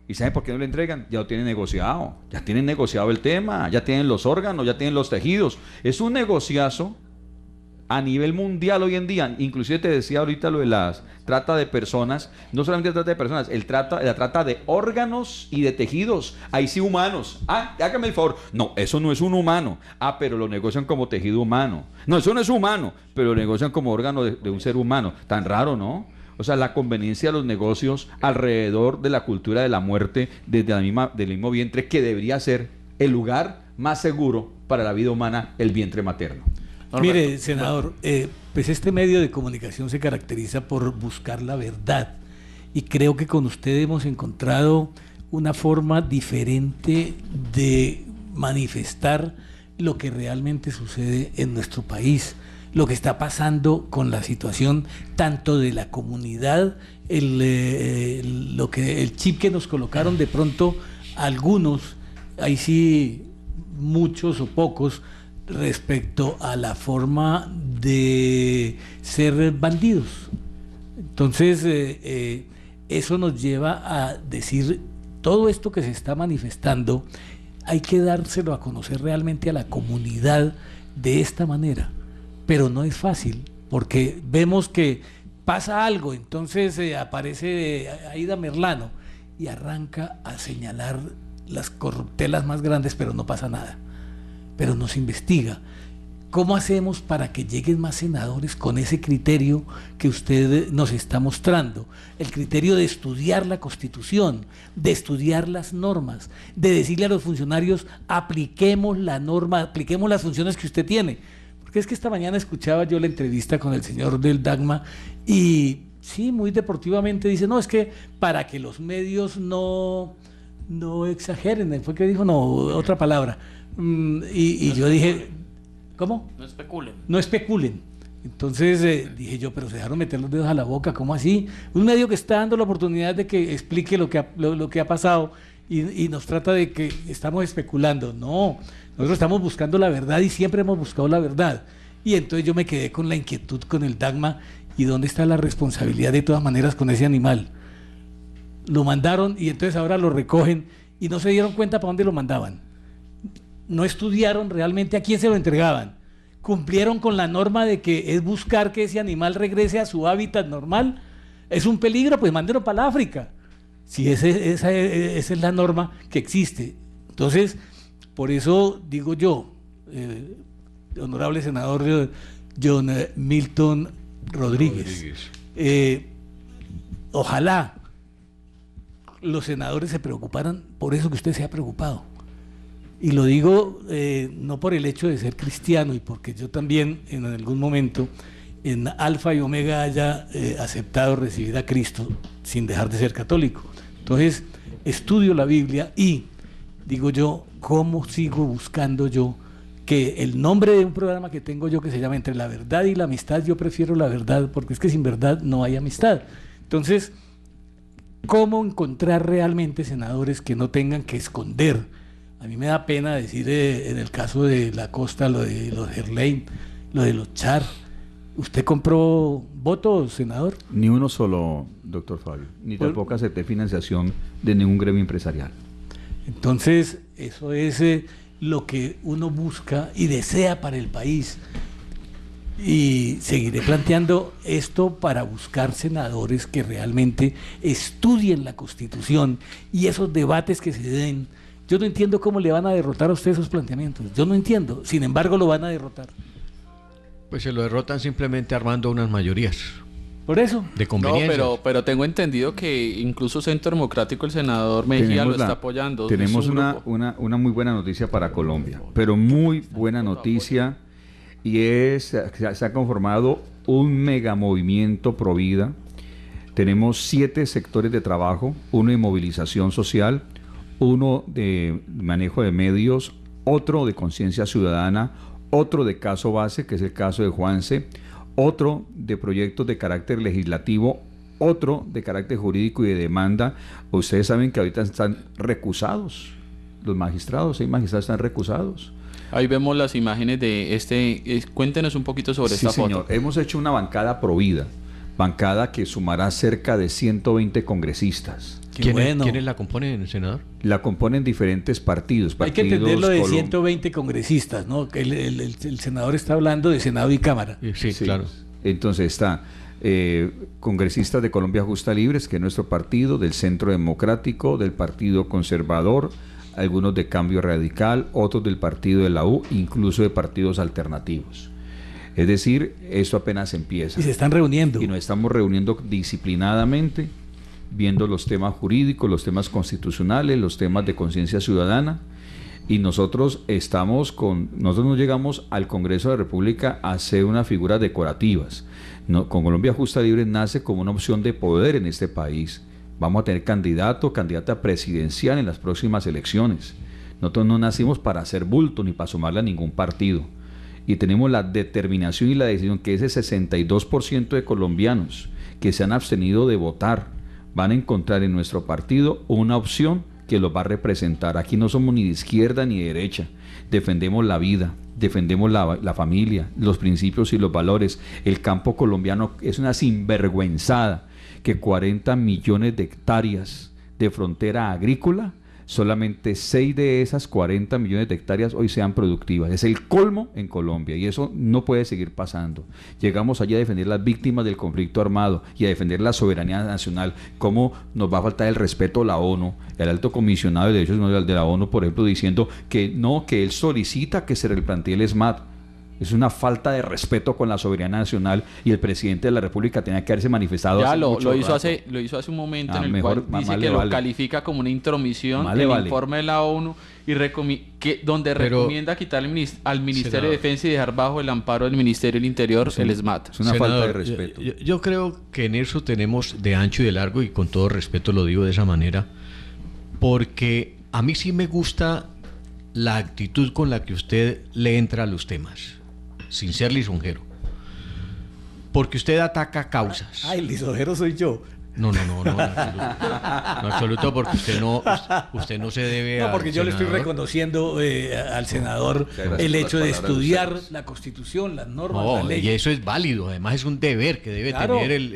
¿Y saben por qué no le entregan? Ya lo tienen negociado, ya tienen negociado el tema, ya tienen los órganos, ya tienen los tejidos. Es un negociazo a nivel mundial hoy en día, inclusive te decía ahorita lo de las trata de personas, no solamente la trata de personas, el trata, la trata de órganos y de tejidos, ahí sí humanos. Ah, hágame el favor, no, eso no es un humano. Ah, pero lo negocian como tejido humano. No, eso no es humano, pero lo negocian como órgano de, de un ser humano. Tan raro, ¿no? O sea, la conveniencia de los negocios alrededor de la cultura de la muerte, desde la misma, del mismo vientre, que debería ser el lugar más seguro para la vida humana, el vientre materno. Mire, senador, eh, pues este medio de comunicación se caracteriza por buscar la verdad y creo que con usted hemos encontrado una forma diferente de manifestar lo que realmente sucede en nuestro país, lo que está pasando con la situación tanto de la comunidad, el, eh, lo que, el chip que nos colocaron de pronto algunos, ahí sí muchos o pocos, respecto a la forma de ser bandidos. Entonces, eh, eh, eso nos lleva a decir, todo esto que se está manifestando, hay que dárselo a conocer realmente a la comunidad de esta manera. Pero no es fácil, porque vemos que pasa algo, entonces eh, aparece Aida Merlano y arranca a señalar las corruptelas más grandes, pero no pasa nada pero nos investiga. ¿Cómo hacemos para que lleguen más senadores con ese criterio que usted eh, nos está mostrando? El criterio de estudiar la constitución, de estudiar las normas, de decirle a los funcionarios, apliquemos la norma, apliquemos las funciones que usted tiene. Porque es que esta mañana escuchaba yo la entrevista con el señor del Dagma y sí, muy deportivamente dice, no, es que para que los medios no, no exageren, fue que dijo, no, otra palabra Mm, y, yo dije, ¿cómo? No especulen. No especulen. Entonces eh, dije yo, pero se dejaron meter los dedos a la boca, ¿cómo así? Un medio que está dando la oportunidad de que explique lo que ha, lo, que ha pasado y, y, nos trata de que estamos especulando. No, nosotros estamos buscando la verdad y siempre hemos buscado la verdad. Y entonces yo me quedé con la inquietud, con el dagma, ¿y dónde está la responsabilidad de todas maneras con ese animal? Lo mandaron y entonces ahora lo recogen y no se dieron cuenta para dónde lo mandaban no estudiaron realmente a quién se lo entregaban. Cumplieron con la norma de que es buscar que ese animal regrese a su hábitat normal. Es un peligro, pues mándelo para la África. Si e, e, esa, es la norma que existe. Entonces, por eso digo yo, eh, honorable senador John eh, Milton Rodríguez, eh, ojalá los senadores se preocuparan por eso que usted se ha preocupado y lo digo eh, no por el hecho de ser cristiano y porque yo también en algún momento en Alfa y Omega haya eh, aceptado recibir a Cristo sin dejar de ser católico. Entonces, estudio la Biblia y digo yo, ¿cómo sigo buscando yo que el nombre de un programa que tengo yo que se llama Entre la verdad y la amistad, yo prefiero la verdad porque es que sin verdad no hay amistad. Entonces, ¿cómo encontrar realmente senadores que no tengan que esconder? A mí me da pena decir eh, en el caso de la costa lo de los Herlein, lo de los Char. ¿Usted compró votos, senador? Ni uno solo, doctor Fabio. Ni tampoco acepté financiación de ningún gremio empresarial. Entonces, eso es eh, lo que uno busca y desea para el país. Y seguiré planteando esto para buscar senadores que realmente estudien la Constitución y esos debates que se den yo no entiendo cómo le van a derrotar a usted esos planteamientos. Yo no entiendo. Sin embargo, lo van a derrotar. Pues se lo derrotan simplemente armando unas mayorías. Por eso. De conveniencia. No, pero, tengo entendido que incluso Centro Democrático, el senador Mejía, lo está apoyando. Tenemos una, muy buena noticia para Colombia, pero muy buena noticia. Y es, que se ha conformado un megamovimiento pro vida. Tenemos siete sectores de trabajo, uno de movilización social, uno de manejo de medios, otro de conciencia ciudadana, otro de caso base, que es el caso de Juanse, otro de proyectos de carácter legislativo, otro de carácter jurídico y de demanda. Ustedes saben que ahorita están recusados, los magistrados, hay magistrados están recusados. Ahí vemos las imágenes de este. Eh, cuéntenos un poquito sobre sí, Hemos hecho una bancada provida, bancada que sumará cerca de 120 congresistas. ¿Quiénes la componen, senador? La componen diferentes partidos. Hay que entenderlo de 120 congresistas, ¿no? El, senador está hablando de Senado y Cámara. Eh, sí, claro. Entonces está eh, congresistas de Colombia Justa Libres, que es nuestro partido, del Centro Democrático, del Partido Conservador, algunos de Cambio Radical, otros del Partido de la U, incluso de partidos alternativos. Es decir, eso apenas empieza. Y se están reuniendo. Y nos estamos reuniendo disciplinadamente viendo los temas jurídicos, los temas constitucionales, los temas de conciencia ciudadana. Y nosotros estamos con, nosotros no llegamos al Congreso de la República a ser una figura decorativas. con Colombia Justa Libre nace como una opción de poder en este país. Vamos a tener candidato, candidata presidencial en las próximas elecciones. Nosotros no nacimos para hacer bulto ni para sumarle a ningún partido. Y tenemos la determinación y la decisión que ese 62% de colombianos que se han abstenido de votar, van a encontrar en nuestro partido una opción que los va a representar. Aquí no somos ni de izquierda ni de derecha. Defendemos la vida, defendemos la, la, familia, los principios y los valores. El campo colombiano es una sinvergüenzada que 40 millones de hectáreas de frontera agrícola solamente 6 de esas 40 millones de hectáreas hoy sean productivas. Es el colmo en Colombia y eso no puede seguir pasando. Llegamos allí a defender las víctimas del conflicto armado y a defender la soberanía nacional. ¿Cómo nos va a faltar el respeto a la ONU? El alto comisionado de derechos humanos de la ONU, por ejemplo, diciendo que no, que él solicita que se replantee el SMAT. Es una falta de respeto con la soberanía nacional y el presidente de la República tenía que haberse manifestado. Ya lo, hizo hace, lo hizo hace un momento ah, en el cual dice que lo califica como una intromisión en el informe de la ONU y donde recomienda quitar al Ministerio de Defensa y dejar bajo el amparo del Ministerio del Interior se el mata. Es una falta de respeto. Yo, yo creo que en eso tenemos de ancho y de largo, y con todo respeto lo digo de esa manera, porque a mí sí me gusta la actitud con la que usted le entra a los temas sin ser lisonjero. Porque usted ataca causas. Ay, lisonjero soy yo. No, no, no, no, No, absoluto, porque usted no, usted no se debe No, porque yo le estoy reconociendo eh, al senador el hecho de estudiar la Constitución, las normas, las leyes. Y eso es válido, además es un deber que debe tener el,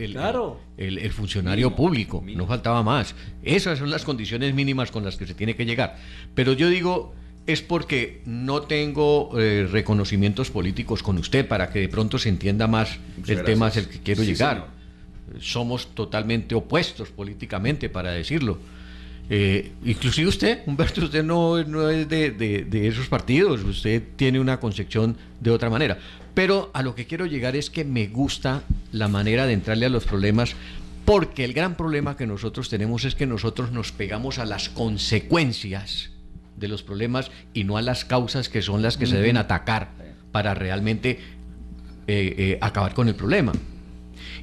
el, el, funcionario público, no faltaba más. Esas son las condiciones mínimas con las que se tiene que llegar. Pero yo digo, es porque no tengo eh, reconocimientos políticos con usted para que de pronto se entienda más el tema es el que quiero llegar. Somos totalmente opuestos políticamente, para decirlo. Eh, inclusive usted, Humberto, usted no, es de, de, de, esos partidos, usted tiene una concepción de otra manera. Pero a lo que quiero llegar es que me gusta la manera de entrarle a los problemas, porque el gran problema que nosotros tenemos es que nosotros nos pegamos a las consecuencias de los problemas y no a las causas que son las que se deben atacar para realmente eh, eh, acabar con el problema.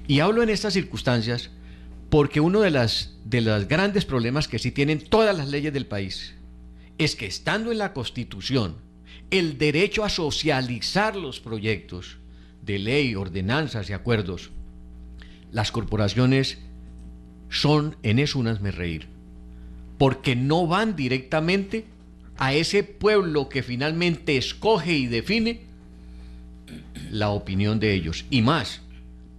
Y hablo en estas circunstancias porque uno de los de las grandes problemas que sí tienen todas las leyes del país es que estando en la Constitución el derecho a socializar los proyectos de ley, ordenanzas y acuerdos, las corporaciones son en eso unas me reír, porque no van directamente a ese pueblo que finalmente escoge y define la opinión de ellos. Y más,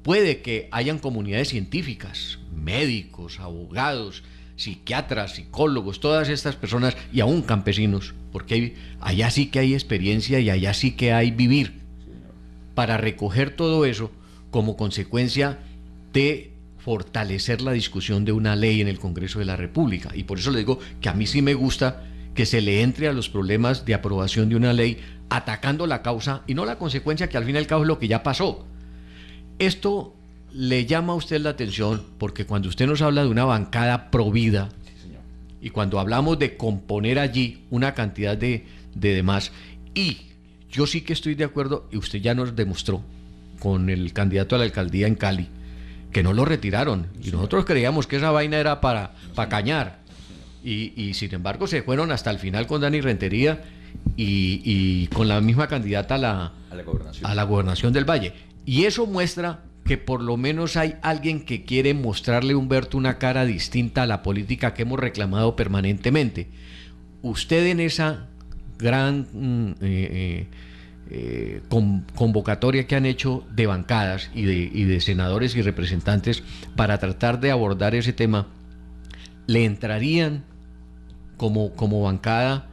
puede que hayan comunidades científicas, médicos, abogados, psiquiatras, psicólogos, todas estas personas y aún campesinos, porque allá sí que hay experiencia y allá sí que hay vivir, para recoger todo eso como consecuencia de fortalecer la discusión de una ley en el Congreso de la República. Y por eso le digo que a mí sí me gusta que se le entre a los problemas de aprobación de una ley atacando la causa y no la consecuencia que al fin y al cabo es lo que ya pasó. Esto le llama a usted la atención porque cuando usted nos habla de una bancada provida y cuando hablamos de componer allí una cantidad de, demás y yo sí que estoy de acuerdo y usted ya nos demostró con el candidato a la alcaldía en Cali que no lo retiraron y nosotros creíamos que esa vaina era para, para cañar y, sin embargo se fueron hasta el final con Dani Rentería y, con la misma candidata a la, gobernación. del Valle. Y eso muestra que por lo menos hay alguien que quiere mostrarle a Humberto una cara distinta a la política que hemos reclamado permanentemente. Usted en esa gran mm, eh, eh, eh, convocatoria que han hecho de bancadas y de, y de senadores y representantes para tratar de abordar ese tema, ¿le entrarían como, bancada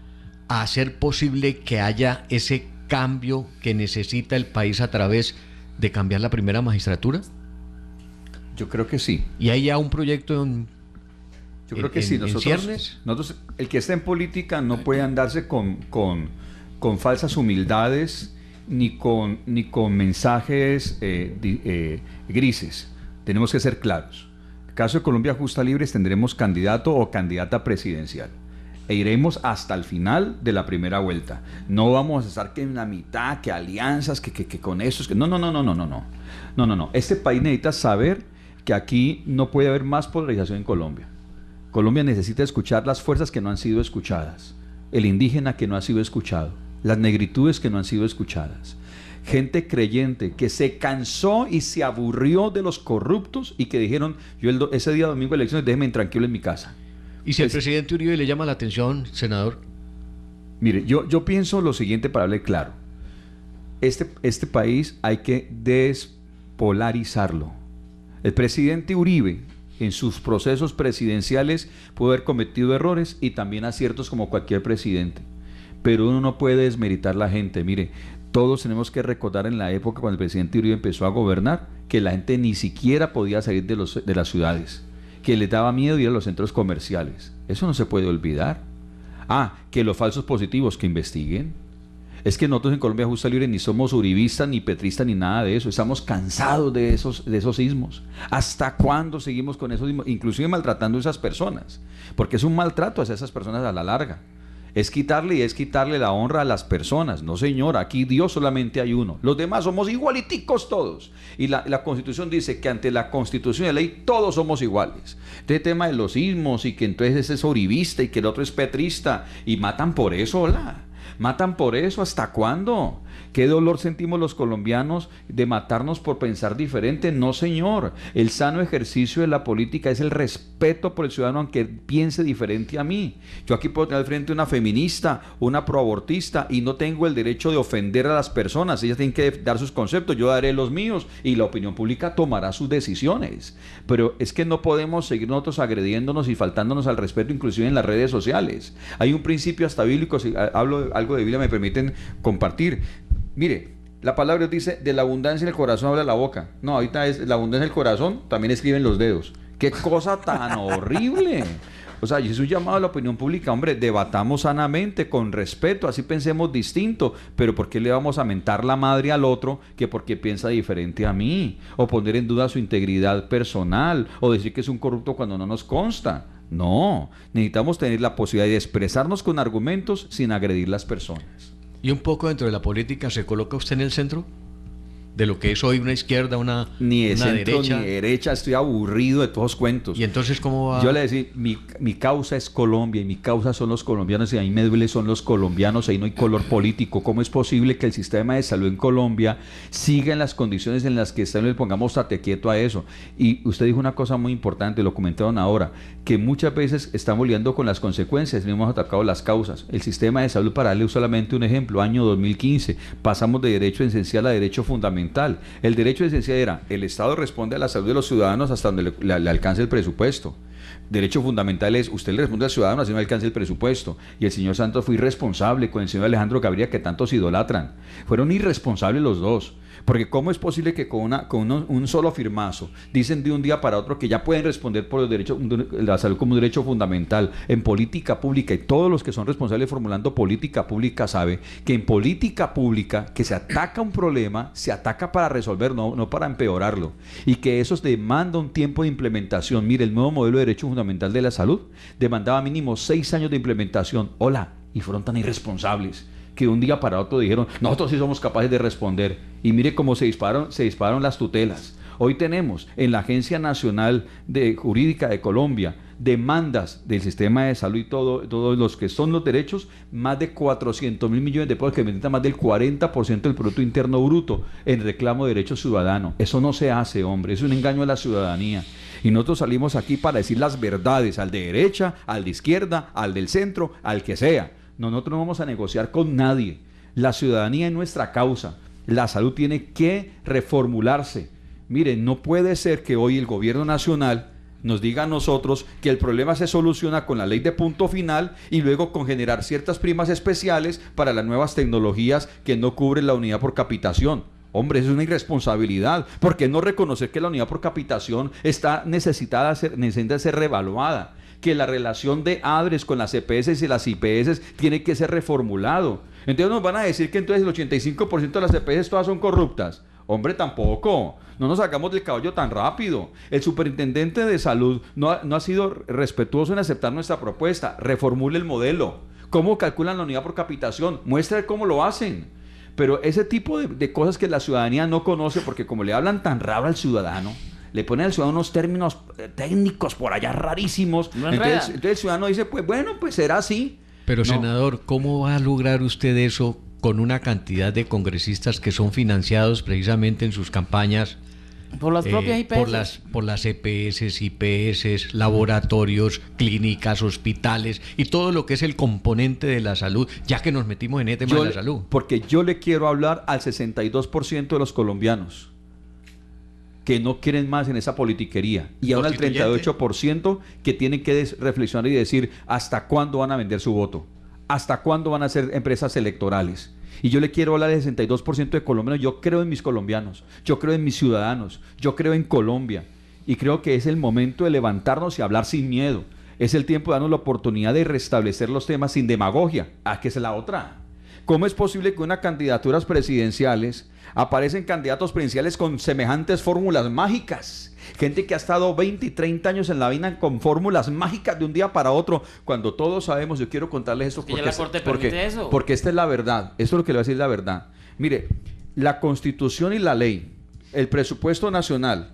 a hacer posible que haya ese cambio que necesita el país a través de cambiar la primera magistratura? Yo creo que sí. ¿Y hay ya un proyecto en... Yo creo que sí. Nosotros, nosotros, el que está en política no puede andarse con, falsas humildades ni con, ni con mensajes eh, eh, grises. Tenemos que ser claros. En el caso de Colombia Justa Libres tendremos candidato o candidata presidencial e iremos hasta el final de la primera vuelta. No vamos a estar que en la mitad, que alianzas, que, que, con esos, que no, no, no, no, no, no, no, no, no, no. Este país necesita saber que aquí no puede haber más polarización en Colombia. Colombia necesita escuchar las fuerzas que no han sido escuchadas, el indígena que no ha sido escuchado, las negritudes que no han sido escuchadas, gente creyente que se cansó y se aburrió de los corruptos y que dijeron, yo ese día domingo de elecciones, déjeme tranquilo en mi casa. Y si al presidente Uribe le llama la atención, senador. Mire, yo, yo pienso lo siguiente para hablar claro. Este, este país hay que despolarizarlo. El presidente Uribe en sus procesos presidenciales pudo haber cometido errores y también aciertos como cualquier presidente. Pero uno no puede desmeritar la gente. Mire, todos tenemos que recordar en la época cuando el presidente Uribe empezó a gobernar que la gente ni siquiera podía salir de, los, de las ciudades que le daba miedo ir a los centros comerciales. Eso no se puede olvidar. Ah, que los falsos positivos que investiguen. Es que nosotros en Colombia Justa Libre ni somos uribistas, ni petristas, ni nada de eso. Estamos cansados de esos, de esos ¿Hasta cuándo seguimos con esos sismos, Inclusive maltratando a esas personas. Porque es un maltrato hacia esas personas a la larga es quitarle y es quitarle la honra a las personas. No, señor, aquí Dios solamente hay uno. Los demás somos igualiticos todos. Y la, Constitución dice que ante la Constitución y la ley todos somos iguales. Este tema de los ismos y que entonces ese es oribista y que el otro es petrista y matan por eso, hola. ¿Matan por eso? ¿Hasta cuándo? ¿Qué dolor sentimos los colombianos de matarnos por pensar diferente? No, señor. El sano ejercicio de la política es el respeto por el ciudadano aunque piense diferente a mí. Yo aquí puedo tener al frente una feminista, una proabortista y no tengo el derecho de ofender a las personas. Ellas tienen que dar sus conceptos, yo daré los míos y la opinión pública tomará sus decisiones. Pero es que no podemos seguir nosotros agrediéndonos y faltándonos al respeto inclusive en las redes sociales. Hay un principio hasta bíblico, si hablo de algo de Biblia me permiten compartir. Mire, la palabra dice, de la abundancia en el corazón habla la boca. No, ahorita es la abundancia el corazón, también escriben los dedos. ¡Qué cosa tan horrible! O sea, es un llamado a la opinión pública, hombre, debatamos sanamente, con respeto, así pensemos distinto, pero ¿por qué le vamos a mentar la madre al otro que porque piensa diferente a mí? O poner en duda su integridad personal, o decir que es un corrupto cuando no nos consta. No, necesitamos tener la posibilidad de expresarnos con argumentos sin agredir las personas. ¿Y un poco dentro de la política se coloca usted en el centro? de lo que es hoy una izquierda, una, ni de derecha. Ni derecha, estoy aburrido de todos cuentos. ¿Y entonces cómo va? Yo le decía, mi, causa es Colombia y mi causa son los colombianos y a mí me duele son los colombianos, ahí no hay color político. ¿Cómo es posible que el sistema de salud en Colombia siga en las condiciones en las que está? Le pongamos tate quieto a eso. Y usted dijo una cosa muy importante, lo comentaron ahora, que muchas veces estamos lidiando con las consecuencias, no hemos atacado las causas. El sistema de salud, para darle solamente un ejemplo, año 2015, pasamos de derecho esencial a derecho fundamental el derecho de esencia era, el Estado responde a la salud de los ciudadanos hasta donde le, alcance el presupuesto. Derecho fundamental es, usted le responde al ciudadano donde no alcance el presupuesto. Y el señor Santos fue irresponsable con el señor Alejandro Gabriel, que tantos idolatran. Fueron irresponsables los dos. Porque ¿cómo es posible que con, un solo firmazo dicen de un día para otro que ya pueden responder por el derecho, la salud como un derecho fundamental en política pública? Y todos los que son responsables formulando política pública saben que en política pública que se ataca un problema, se ataca para resolver no, no para empeorarlo. Y que eso demanda un tiempo de implementación. Mire, el nuevo modelo de derecho fundamental de la salud demandaba mínimo seis años de implementación. Hola, y fueron tan irresponsables que un día para otro dijeron, nosotros sí somos capaces de responder. Y mire cómo se dispararon, se dispararon las tutelas. Hoy tenemos en la Agencia Nacional de Jurídica de Colombia demandas del sistema de salud y todo, todos los que son los derechos, más de 400 mil millones de pesos, que necesitan más del 40% del Producto Interno Bruto en reclamo de derechos ciudadanos. Eso no se hace, hombre, es un engaño a la ciudadanía. Y nosotros salimos aquí para decir las verdades al de derecha, al de izquierda, al del centro, al que sea nosotros no vamos a negociar con nadie. La ciudadanía es nuestra causa. La salud tiene que reformularse. Miren, no puede ser que hoy el gobierno nacional nos diga a nosotros que el problema se soluciona con la ley de punto final y luego con generar ciertas primas especiales para las nuevas tecnologías que no cubren la unidad por capitación. Hombre, es una irresponsabilidad, porque no reconocer que la unidad por capitación está necesitada ser, necesita ser revaluada que la relación de ADRES con las EPS y las IPS tiene que ser reformulado. Entonces nos van a decir que entonces el 85% de las EPS todas son corruptas. Hombre, tampoco. No nos sacamos del caballo tan rápido. El superintendente de salud no ha, sido respetuoso en aceptar nuestra propuesta. Reformule el modelo. ¿Cómo calculan la unidad por capitación? Muestra cómo lo hacen. Pero ese tipo de, de cosas que la ciudadanía no conoce, porque como le hablan tan raro al ciudadano, le ponen al ciudadano unos términos eh, técnicos por allá rarísimos. entonces, el ciudadano dice, pues bueno, pues será así. Pero senador, ¿cómo va a lograr usted eso con una cantidad de congresistas que son financiados precisamente en sus campañas? Por las eh, propias IPS. Por las, por las EPS, IPS, laboratorios, clínicas, hospitales y todo lo que es el componente de la salud, ya que nos metimos en el tema de la salud. Porque yo le quiero hablar al 62% de los colombianos que no quieren más en esa politiquería. Y ahora el 38% que tienen que reflexionar y decir hasta cuándo van a vender su voto, hasta cuándo van a ser empresas electorales. Y yo le quiero hablar del 62% de colombianos. Yo creo en mis colombianos, yo creo en mis ciudadanos, yo creo en Colombia. Y creo que es el momento de levantarnos y hablar sin miedo. Es el tiempo de darnos la oportunidad de restablecer los temas sin demagogia. ¿A ah, qué es la otra? ¿Cómo es posible que unas candidaturas presidenciales aparecen candidatos presidenciales con semejantes fórmulas mágicas. Gente que ha estado 20 y 30 años en la vina con fórmulas mágicas de un día para otro, cuando todos sabemos, yo quiero contarles esto porque, porque, eso. porque esta es la verdad, esto es lo que le voy a decir la verdad. Mire, la constitución y la ley, el presupuesto nacional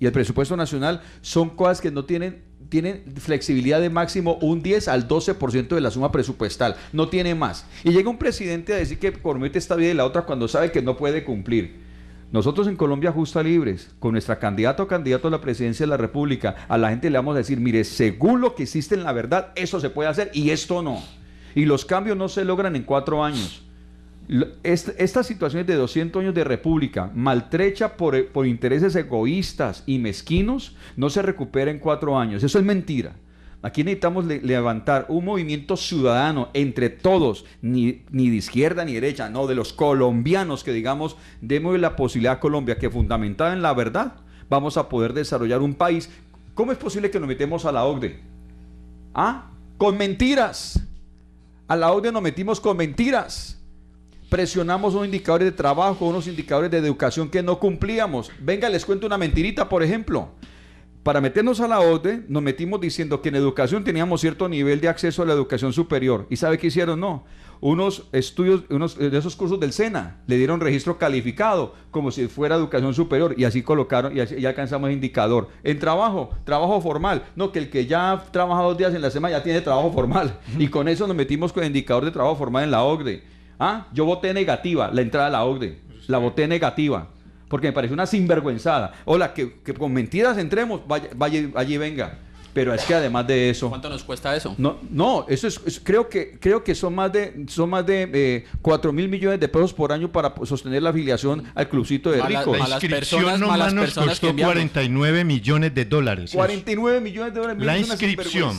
y el presupuesto nacional son cosas que no tienen tienen flexibilidad de máximo un 10 al 12% de la suma presupuestal, no tiene más. Y llega un presidente a decir que promete esta vida y la otra cuando sabe que no puede cumplir. Nosotros en Colombia Justa Libres, con nuestra candidata o candidato a la presidencia de la República, a la gente le vamos a decir, mire, según lo que existe en la verdad, eso se puede hacer y esto no. Y los cambios no se logran en cuatro años estas situaciones de 200 años de república, maltrecha eh, por, intereses egoístas y mezquinos, no se recupera en cuatro años. Eso es mentira. Aquí necesitamos levantar un movimiento ciudadano entre todos, ni, de izquierda ni derecha, no, de los colombianos que digamos, demos la posibilidad a Colombia que fundamentada en la verdad, vamos a poder desarrollar un país. ¿Cómo es posible que nos metemos a la OCDE? ¿Ah? Con mentiras. A la OCDE nos metimos con mentiras presionamos unos indicadores de trabajo, unos indicadores de educación que no cumplíamos. Venga, les cuento una mentirita, por ejemplo. Para meternos a la ODE, nos metimos diciendo que en educación teníamos cierto nivel de acceso a la educación superior. ¿Y sabe qué hicieron? No. Unos estudios, unos eh, de esos cursos del SENA, le dieron registro calificado, como si fuera educación superior, y así colocaron, y, así, alcanzamos el indicador. En trabajo, trabajo formal. No, que el que ya ha trabajado dos días en la semana ya tiene trabajo formal. Y con eso nos metimos con el indicador de trabajo formal en la ODE Ah, yo voté negativa la entrada a la orden. La voté negativa. Porque me pareció una sinvergüenzada. Hola, que, que con mentiras entremos, vaya, allí venga. Pero es que además de eso. ¿Cuánto nos cuesta eso? No, no eso es, creo que creo que son más de son más de eh, 4 mil millones de pesos por año para sostener la afiliación al clubcito de rico ricos. La inscripción personas, malas nos personas costó 49 millones de dólares. 49 millones de dólares. La inscripción.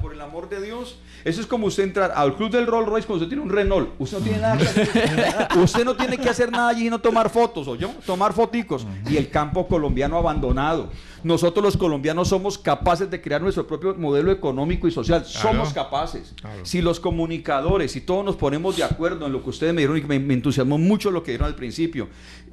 Por el amor de Dios. Eso es como usted entrar al club del Rolls Royce cuando usted tiene un Renault. Usted no tiene nada que hacer. usted no tiene que hacer nada allí y no tomar fotos, o yo, tomar foticos. Y el campo colombiano abandonado. Nosotros los colombianos somos capaces de crear nuestro propio modelo económico y social. Somos capaces. Si los comunicadores, si todos nos ponemos de acuerdo en lo que ustedes me dieron y me, me entusiasmó mucho lo que dieron al principio,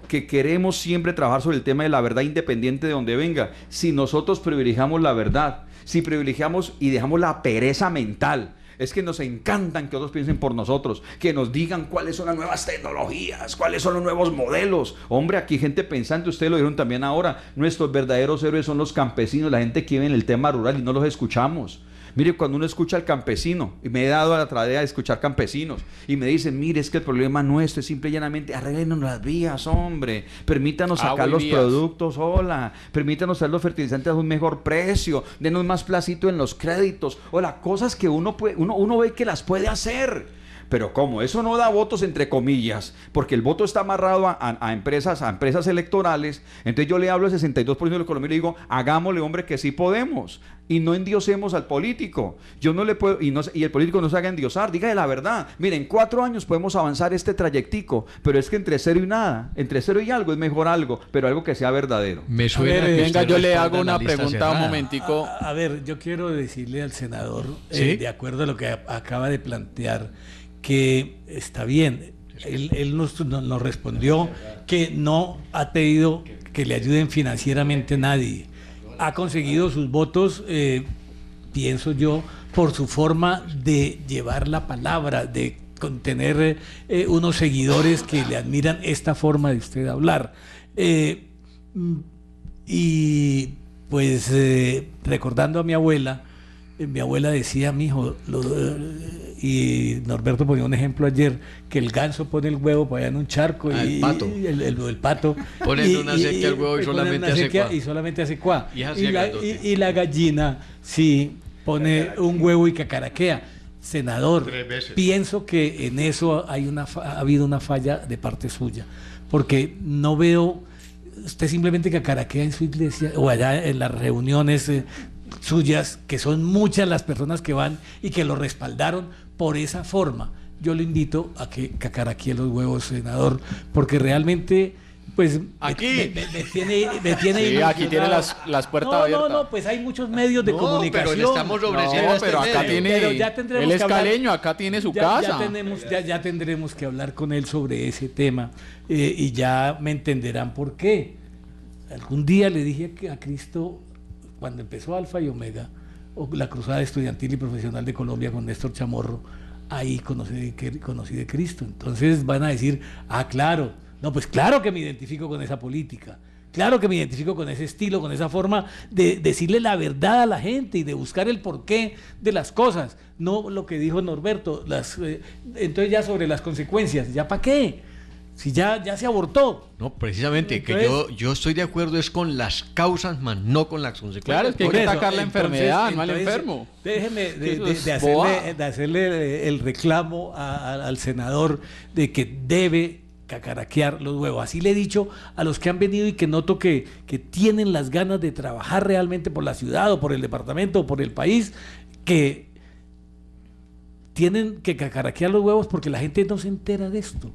que queremos siempre trabajar sobre el tema de la verdad independiente de donde venga. Si nosotros privilegiamos la verdad, si privilegiamos y dejamos la pereza mental, es que nos encantan que otros piensen por nosotros, que nos digan cuáles son las nuevas tecnologías, cuáles son los nuevos modelos. Hombre, aquí gente pensante, ustedes lo vieron también ahora, nuestros verdaderos héroes son los campesinos, la gente que vive en el tema rural y no los escuchamos. Mire, cuando uno escucha al campesino, y me he dado a la tarea de escuchar campesinos, y me dicen, mire, es que el problema nuestro es simple y llanamente, arreglenos las vías, hombre, permítanos ah, sacar los productos, hola, permítanos hacer los fertilizantes a un mejor precio, denos más placito en los créditos, hola, cosas que uno, puede, uno, uno ve que las puede hacer. Pero ¿cómo? eso no da votos entre comillas, porque el voto está amarrado a, empresas, a empresas electorales, entonces yo le hablo al 62% de los colombianos y digo, hagámosle hombre que sí podemos y no endiosemos al político. Yo no le puedo y, no, y el político no se haga endiosar, dígale la verdad. Miren, cuatro años podemos avanzar este trayectico, pero es que entre cero y nada, entre cero y algo es mejor algo, pero algo que sea verdadero. Me suena. Eh, venga, yo le hago una pregunta un momentico. A, ver, yo quiero decirle al senador, eh, de acuerdo a lo que acaba de plantear que está bien. Él, nos, respondió que no ha pedido que le ayuden financieramente nadie. Ha conseguido sus votos, eh, pienso yo, por su forma de llevar la palabra, de contener eh, unos seguidores que le admiran esta forma de usted hablar. Eh, y pues recordando a mi abuela, mi abuela decía, mi hijo, y Norberto ponía un ejemplo ayer, que el ganso pone el huevo para allá en un charco ah, y el pato. El, pato una acequia al huevo y, solamente hace cuá. Y la, gallina sí pone un huevo y cacaraquea. Senador, pienso que en eso hay una ha habido una falla de parte suya, porque no veo usted simplemente cacaraquea en su iglesia o allá en las reuniones eh, suyas, que son muchas las personas que van y que lo respaldaron por esa forma. Yo le invito a que aquí a los huevos, senador, porque realmente pues aquí me, tiene, me aquí tiene las, puertas abiertas. No, no, pues hay muchos medios de no, comunicación. Pero estamos ofreciendo este pero acá tiene el escaleño él acá tiene su casa. Ya, tenemos, ya, ya, tendremos que hablar con él sobre ese tema eh, y ya me entenderán por qué. Algún día le dije a Cristo cuando empezó Alfa y Omega la Cruzada Estudiantil y Profesional de Colombia con Néstor Chamorro, ahí conocí, conocí de Cristo. Entonces van a decir, ah, claro, no, pues claro que me identifico con esa política. Claro que me identifico con ese estilo, con esa forma de decirle la verdad a la gente y de buscar el porqué de las cosas, no lo que dijo Norberto. Las, eh, entonces ya sobre las consecuencias, ¿ya para qué? Si ya, ya se abortó. No, precisamente, que yo, yo estoy de acuerdo es con las causas, más no con las consecuencias. Claro, es que hay que atacar la enfermedad, no al enfermo. Déjeme de, hacerle, eh, el reclamo al senador de que debe cacaraquear los huevos. Así le he dicho a los que han venido y que noto que, que tienen las ganas de trabajar realmente por la ciudad o por el departamento o por el país, que tienen que cacaraquear los huevos porque la gente no se entera de esto.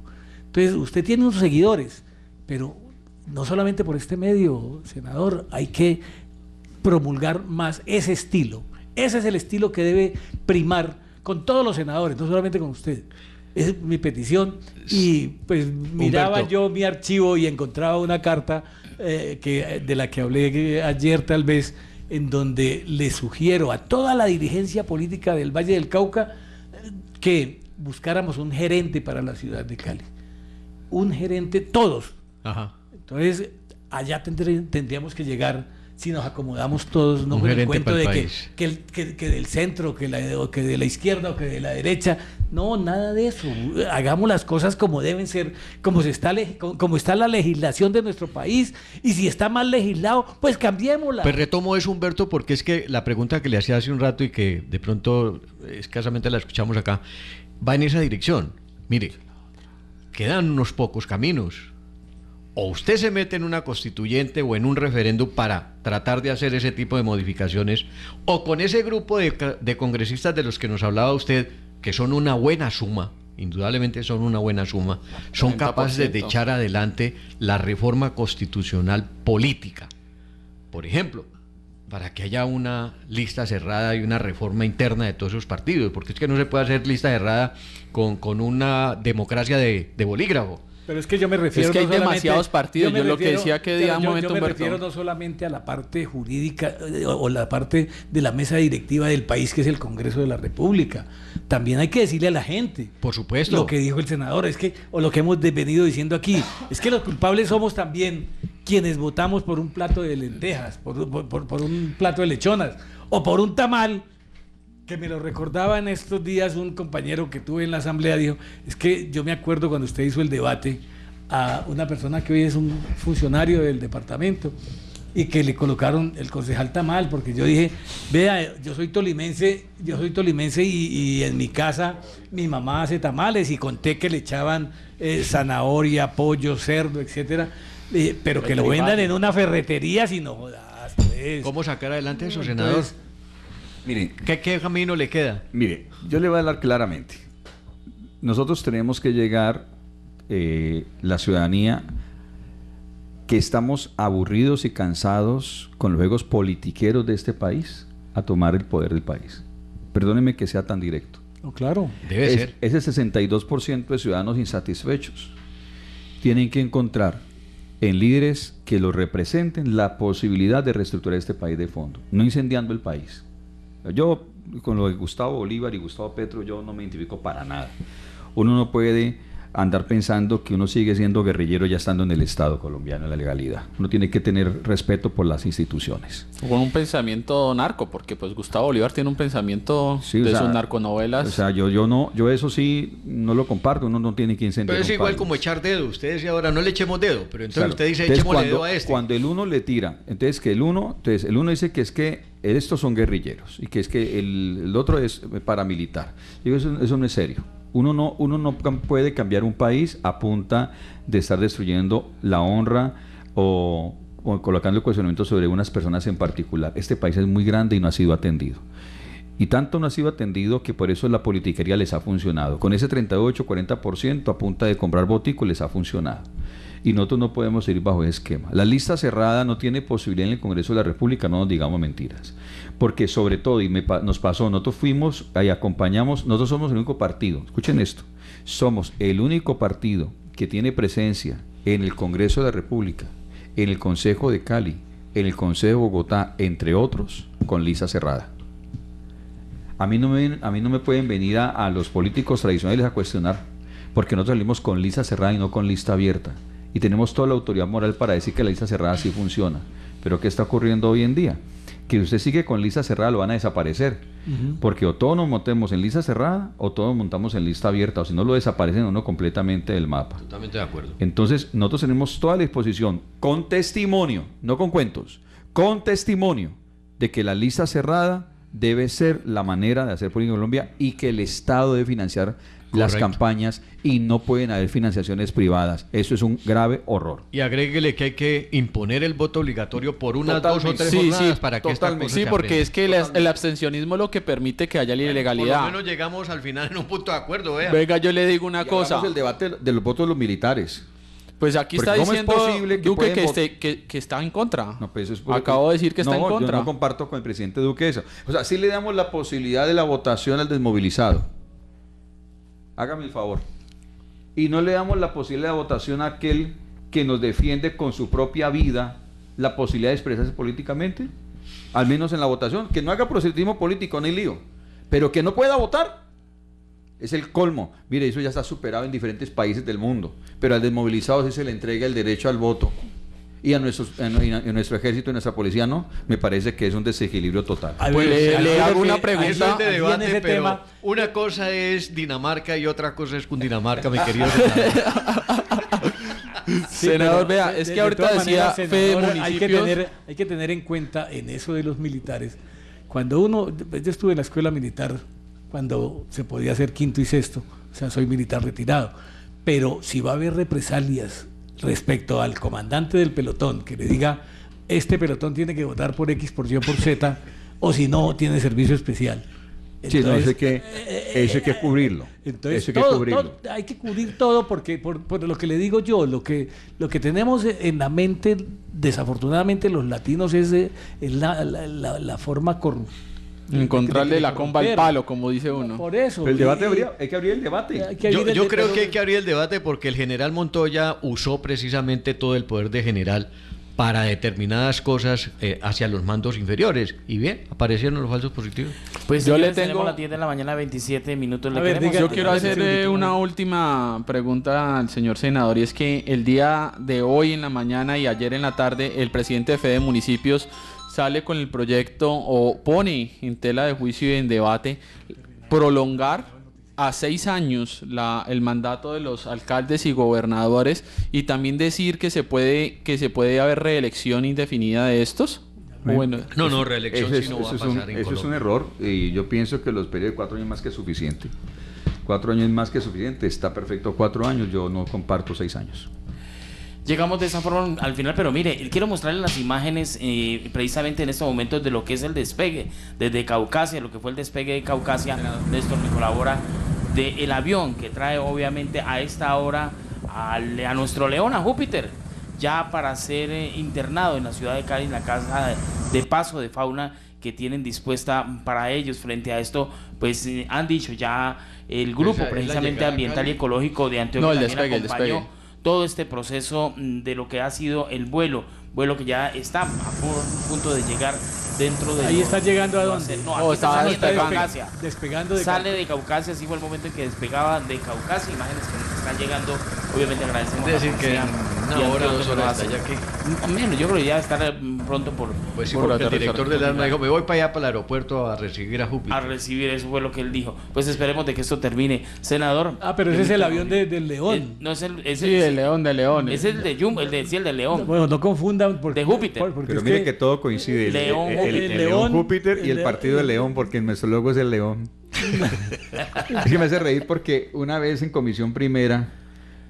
Entonces, usted tiene unos seguidores, pero no solamente por este medio, senador, hay que promulgar más ese estilo. Ese es el estilo que debe primar con todos los senadores, no solamente con usted. Es mi petición. Y pues miraba yo mi archivo y encontraba una carta eh, que, de la que hablé ayer tal vez, en donde le sugiero a toda la dirigencia política del Valle del Cauca eh, que buscáramos un gerente para la ciudad de Cali un gerente todos. Entonces, allá tendríamos que llegar si nos acomodamos todos, no me cuento de que, del centro, que, la, que de la izquierda o que de la derecha. No, nada de eso. Hagamos las cosas como deben ser, como, se está, como está la legislación de nuestro país. Y si está mal legislado, pues cambiémosla. Pues retomo eso, Humberto, porque es que la pregunta que le hacía hace un rato y que de pronto escasamente la escuchamos acá, va en esa dirección. Mire, quedan unos pocos caminos. O usted se mete en una constituyente o en un referéndum para tratar de hacer ese tipo de modificaciones, o con ese grupo de, congresistas de los que nos hablaba usted, que son una buena suma, indudablemente son una buena suma, son capaces de echar adelante la reforma constitucional política. Por ejemplo, para que haya una lista cerrada y una reforma interna de todos esos partidos, porque es que no se puede hacer lista cerrada con, una democracia de, de bolígrafo. Pero es que yo me refiero. Es que hay demasiados partidos. Yo, lo que decía que día un momento. me refiero no solamente a la parte jurídica eh, o, la parte de la mesa directiva del país, que es el Congreso de la República. También hay que decirle a la gente. Por supuesto. Lo que dijo el senador, es que, o lo que hemos venido diciendo aquí, es que los culpables somos también quienes votamos por un plato de lentejas, por un plato de lechonas, o por un tamal que me lo recordaba en estos días un compañero que tuve en la asamblea, dijo, es que yo me acuerdo cuando usted hizo el debate a una persona que hoy es un funcionario del departamento y que le colocaron el concejal Tamal, porque yo dije, vea, yo soy tolimense, yo soy tolimense y, en mi casa mi mamá hace tamales y conté que le echaban eh, zanahoria, pollo, cerdo, etcétera, eh, pero que lo vendan en una ferretería, si no jodas. Pues". ¿Cómo sacar adelante esos senadores Mire, ¿Qué, camino le queda? Mire, yo le voy a hablar claramente. Nosotros tenemos que llegar, eh, la ciudadanía, que estamos aburridos y cansados con los juegos politiqueros de este país, a tomar el poder del país. Perdóneme que sea tan directo. No, claro, debe ser. Ese 62% de ciudadanos insatisfechos tienen que encontrar en líderes que los representen la posibilidad de reestructurar este país de fondo, no incendiando el país yo, con lo de Gustavo Bolívar y Gustavo Petro, yo no me identifico para nada. Uno no puede andar pensando que uno sigue siendo guerrillero ya estando en el Estado colombiano, en la legalidad. Uno tiene que tener respeto por las instituciones. Con un pensamiento narco, porque pues Gustavo Bolívar tiene un pensamiento de sus narconovelas. O sea, yo, yo no, yo eso sí no lo comparto, uno no tiene que incentivar. Pero es igual como echar dedo, ustedes y ahora no le echemos dedo, pero entonces usted dice echemos dedo a este. Cuando el uno le tira, entonces que el uno, entonces el uno dice que es que estos son guerrilleros y que es que el, otro es paramilitar. Digo, eso, eso no es serio. Uno no, uno no puede cambiar un país a punta de estar destruyendo la honra o, colocando colocando cuestionamiento sobre unas personas en particular. Este país es muy grande y no ha sido atendido. Y tanto no ha sido atendido que por eso la politiquería les ha funcionado. Con ese 38-40% a punta de comprar botico les ha funcionado y nosotros no podemos ir bajo ese esquema. La lista cerrada no tiene posibilidad en el Congreso de la República, no nos digamos mentiras. Porque sobre todo, y nos pasó, nosotros fuimos y acompañamos, nosotros somos el único partido, escuchen esto, somos el único partido que tiene presencia en el Congreso de la República, en el Consejo de Cali, en el Consejo de Bogotá, entre otros, con lista cerrada. A mí no me, a mí no me pueden venir a los políticos tradicionales a cuestionar, porque nosotros salimos con lista cerrada y no con lista abierta y tenemos toda la autoridad moral para decir que la lista cerrada sí funciona. Pero ¿qué está ocurriendo hoy en día? Que usted sigue con lista cerrada, lo van a desaparecer. Porque o todos nos montemos en lista cerrada o todos montamos en lista abierta, o si no lo desaparecen uno completamente del mapa. Totalmente de acuerdo. Entonces, nosotros tenemos toda la exposición con testimonio, no con cuentos, con testimonio, de que la lista cerrada debe ser la manera de hacer política en Colombia y que el Estado debe financiar las campañas y no pueden haber financiaciones privadas. Eso es un grave horror. Y agréguele que hay que imponer el voto obligatorio por una dos o tres jornadas para que esta cosa Sí, porque es que el abstencionismo es lo que permite que haya la ilegalidad. Por lo menos llegamos al final en un punto de acuerdo. vea. Venga, yo le digo una cosa cosa. el debate de los votos de los militares. Pues aquí está diciendo Duque que, está en contra. Pues Acabo de decir que está en contra. Yo no comparto con el presidente Duque eso. O sea, sí le damos la posibilidad de la votación al desmovilizado hágame el favor. Y no le damos la posibilidad de votación a aquel que nos defiende con su propia vida la posibilidad de expresarse políticamente, al menos en la votación, que no haga proselitismo político, no hay lío, pero que no pueda votar, es el colmo. Mire, eso ya está superado en diferentes países del mundo, pero al desmovilizado sí se le entrega el derecho al voto y a, nuestros, eh, nuestro ejército y a nuestra policía no, me parece que es un desequilibrio total. pues, le, hago una pregunta. De debate, tema... Una cosa es Dinamarca y otra cosa es Cundinamarca, mi querido. senador, vea, es que ahorita decía hay, que tener, hay que tener en cuenta en eso de los militares. Cuando uno, yo estuve en la escuela militar cuando se podía hacer quinto y sexto, o sea, soy militar retirado, pero si va a haber represalias respecto al comandante del pelotón, que le diga, este pelotón tiene que votar por X, por Y, por Z, o si no, tiene servicio especial. eso eh, eh, hay, que, eh, que cubrirlo. Entonces, hay, que cubrir todo porque, por, lo que le digo yo, lo que, lo que tenemos en la mente, desafortunadamente los latinos, es, la, forma corrupta Encontrarle la comba al palo, como dice uno. Por eso. el debate hay que abrir el debate. Yo, creo que hay que abrir el debate porque el general Montoya usó precisamente todo el poder de general para determinadas cosas eh, hacia los mandos inferiores. Y bien, aparecieron los falsos positivos. Pues yo le tengo la 10 de la mañana 27 minutos. A ver, yo quiero hacer una última pregunta al señor senador y es que el día de hoy en la mañana y ayer en la tarde el presidente de Fede Municipios sale con el proyecto o pone en tela de juicio y en debate prolongar a seis años la, el mandato de los alcaldes y gobernadores y también decir que se puede que se puede haber reelección indefinida de estos bueno, no, no, reelección eso, eso es un, Eso es un error y yo pienso que los periodos de cuatro años más que suficiente. Cuatro años es más que suficiente, está perfecto cuatro años, yo no comparto seis años llegamos de esa forma al final, pero mire, quiero mostrarles las imágenes eh, precisamente en estos momentos de lo que es el despegue desde Caucasia, lo que fue el despegue de Caucasia. Néstor me colabora del avión que trae obviamente a esta hora a, nuestro león, a Júpiter, ya para ser eh, internado en la ciudad de Cádiz, en la casa de, paso de fauna que tienen dispuesta para ellos frente a esto, pues eh, han dicho ya el grupo pues, precisamente ambiental y ecológico de Antioquia. No, el despegue, el despegue todo este proceso mm, de lo que ha sido el vuelo, vuelo que ya está a punto de llegar dentro de... Ahí está llegando a dónde? No, oh, está de Caucasia. Despegando de Sale de Caucasia, así fue el momento en que despegaban de Caucasia. Imágenes que nos están llegando. Obviamente agradecemos es decir, a que ahora, una hora, dos horas ya aquí. Mm, menos, yo creo que ya estará pronto por... Pues sí, por el director del arma dijo, me voy para allá, para el aeropuerto, a recibir a Júpiter. A pues recibir, eso fue lo que él dijo. Pues esperemos de que esto termine. Senador... Ah, pero ese es el avión del León. Eh, no, es el... Es sí, el, León, de León. Es el de Jumbo, el de, sí, el de León. Bueno, no confundan... Porque, de Júpiter. pero mire que todo coincide. León, el, León, Júpiter y el, partido de León, porque en nuestro es el León. es me hace reír porque una vez en comisión primera.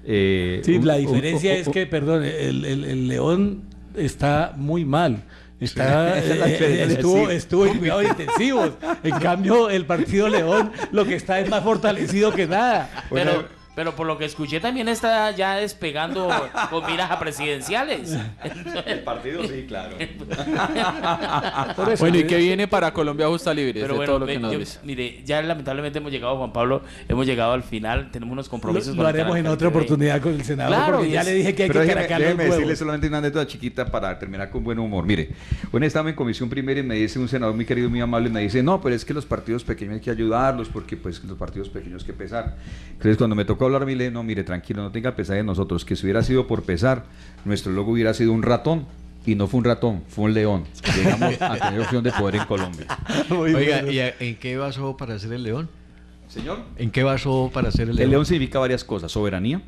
Eh, sí, la diferencia es que, perdón, el, León está muy mal. Está, eh, eh, estuvo, estuvo en intensivos. En cambio, el partido León lo que está es más fortalecido que nada. Pero pero por lo que escuché también está ya despegando con miras a presidenciales. El partido sí, claro. bueno, ¿y qué viene para Colombia Justa Libre? Pero bueno, mire, ya lamentablemente hemos llegado, Juan Pablo, hemos llegado al final, tenemos unos compromisos. Lo, haremos en otra oportunidad con el senador. Claro, ya le dije que hay que déjeme, déjeme decirle solamente una anécdota chiquita para terminar con buen humor. Mire, bueno, estaba en comisión primera y me dice un senador muy querido, muy amable, me dice, no, pero es que los partidos pequeños hay que ayudarlos porque pues los partidos pequeños hay que pesar. Entonces cuando me tocó hablar, mire, mire, tranquilo, no tenga pesar de nosotros, que si hubiera sido por pesar, nuestro logo hubiera sido un ratón, y no fue un ratón, fue un león. Llegamos a tener opción de poder en Colombia. Oiga, ¿y en qué basó para ser el león? Señor. ¿En qué basó para ser el león? El león significa varias cosas, soberanía.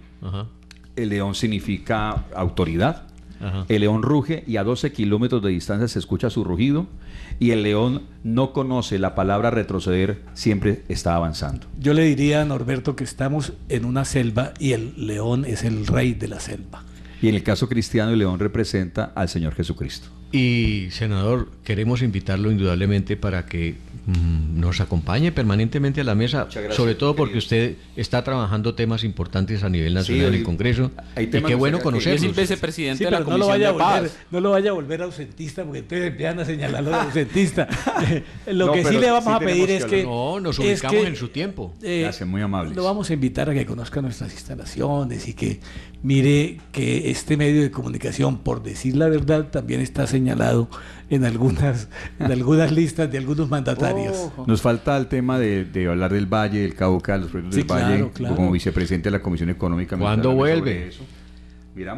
El león significa autoridad el león ruge y a 12 kilómetros de distancia se escucha su rugido y el león no conoce la palabra retroceder, siempre está avanzando. Yo le diría a Norberto que estamos en una selva y el león es el rey de la selva. Y en el caso cristiano el león representa al Señor Jesucristo. Y senador, queremos invitarlo indudablemente para que mm, nos acompañe permanentemente a la mesa, sobre todo porque usted está trabajando temas importantes a nivel nacional en el Congreso. y qué bueno conocerlo es vicepresidente de no lo vaya A volver, no lo vaya a volver ausentista, porque ustedes empiezan a señalarlo de ausentista. lo que sí le vamos a pedir es que... No, nos ubicamos en su tiempo. gracias, eh, muy amable Lo vamos a invitar a que conozca nuestras instalaciones y que mire que este medio de comunicación, por decir la verdad, también está señalando señalado en algunas, en algunas listas de algunos mandatarios. Nos falta el tema de, hablar del Valle, del Cauca, los proyectos del Valle, como vicepresidente de la Comisión Económica. cuando vuelve?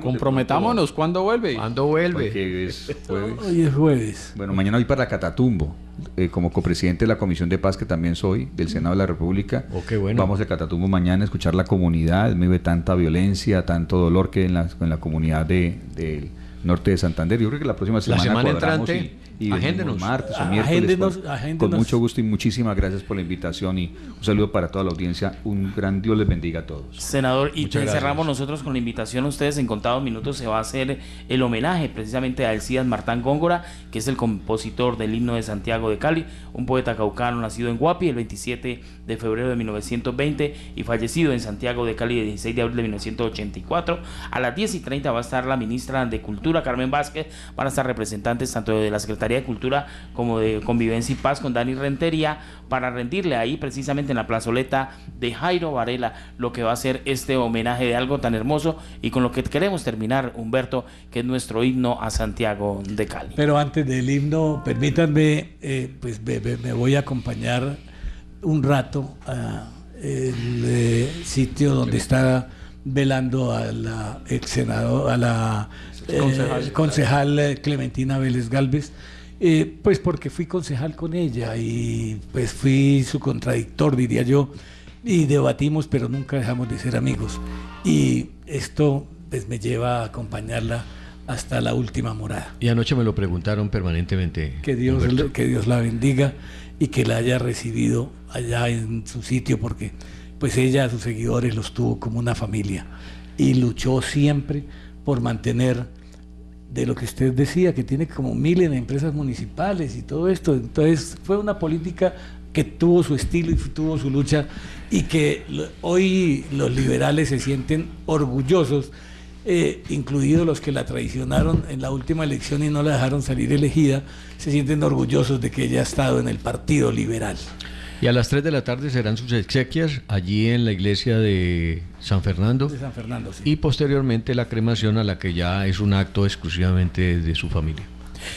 Comprometámonos, cuando vuelve? ¿Cuándo vuelve? jueves. Hoy es jueves. Bueno, mañana voy para Catatumbo, eh, como copresidente de la Comisión de Paz, que también soy, del Senado de la República. Oh, Vamos a Catatumbo mañana a escuchar la comunidad, me ve tanta violencia, tanto dolor que en la, en la comunidad del de norte de Santander. Yo creo que la próxima semana y agéndenos, Con mucho gusto y muchísimas gracias por la invitación y un saludo para toda la audiencia. Un gran Dios les bendiga a todos. Senador, y cerramos nosotros con la invitación a ustedes. En contados minutos se va a hacer el homenaje precisamente a Elcidas Martán Góngora, que es el compositor del himno de Santiago de Cali, un poeta caucano nacido en Guapi el 27 de febrero de 1920 y fallecido en Santiago de Cali el 16 de abril de 1984. A las 10 y 30 va a estar la ministra de Cultura, Carmen Vázquez, van a estar representantes tanto de la Secretaría de Cultura como de Convivencia y Paz con Dani Rentería para rendirle ahí precisamente en la plazoleta de Jairo Varela lo que va a ser este homenaje de algo tan hermoso y con lo que queremos terminar, Humberto, que es nuestro himno a Santiago de Cali. Pero antes del himno, permítanme, eh, pues me, voy a acompañar un rato al eh, sitio donde está velando a la ex senador, a la concejal eh, Clementina Vélez Galvez. Eh, pues porque fui concejal con ella y pues fui su contradictor, diría yo, y debatimos, pero nunca dejamos de ser amigos. Y esto pues me lleva a acompañarla hasta la última morada. Y anoche me lo preguntaron permanentemente. Que Dios, que Dios la bendiga y que la haya recibido allá en su sitio, porque pues ella a sus seguidores los tuvo como una familia y luchó siempre por mantener de lo que usted decía, que tiene como mil de empresas municipales y todo esto. Entonces fue una política que tuvo su estilo y tuvo su lucha y que hoy los liberales se sienten orgullosos, eh, incluidos los que la traicionaron en la última elección y no la dejaron salir elegida, se sienten orgullosos de que ella ha estado en el Partido Liberal. Y a las 3 de la tarde serán sus exequias allí en la iglesia de San Fernando. De San Fernando, sí. Y posteriormente la cremación a la que ya es un acto exclusivamente de su familia.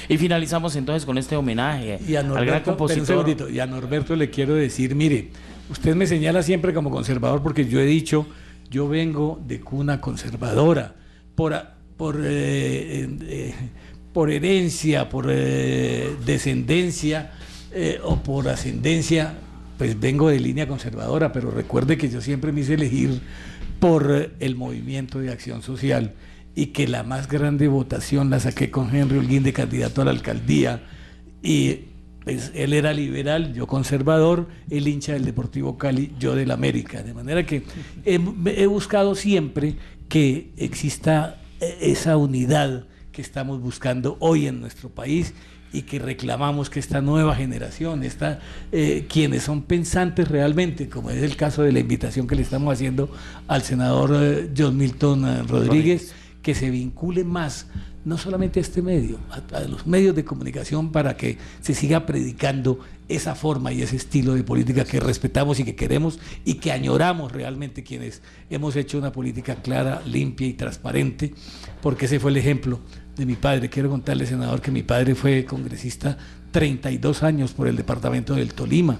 Y finalizamos entonces con este homenaje al gran compositor. y a Norberto le quiero decir, mire, usted me señala siempre como conservador porque yo he dicho, yo vengo de cuna conservadora. Por, por, eh, eh, por herencia, por eh, descendencia o por ascendencia, pues vengo de línea conservadora, pero recuerde que yo siempre me hice elegir por eh, el movimiento de acción social y que la más grande votación la saqué con Henry Holguín de candidato a la alcaldía y pues, él era liberal, yo conservador, el hincha del Deportivo Cali, yo del América. De manera que he buscado siempre que exista eh, esa unidad que estamos buscando hoy en nuestro país y que reclamamos que esta nueva generación, eh, quienes son pensantes realmente, como es el caso de la invitación que le estamos haciendo al senador eh, John Milton eh, Rodríguez, que se vincule más, no solamente a este medio, a, los medios de comunicación para que se siga predicando esa forma y ese estilo de política que respetamos y que queremos y que añoramos realmente quienes hemos hecho una política clara, limpia y transparente, porque ese fue el ejemplo de mi padre. Quiero contarle, senador, que mi padre fue congresista 32 años por el departamento del Tolima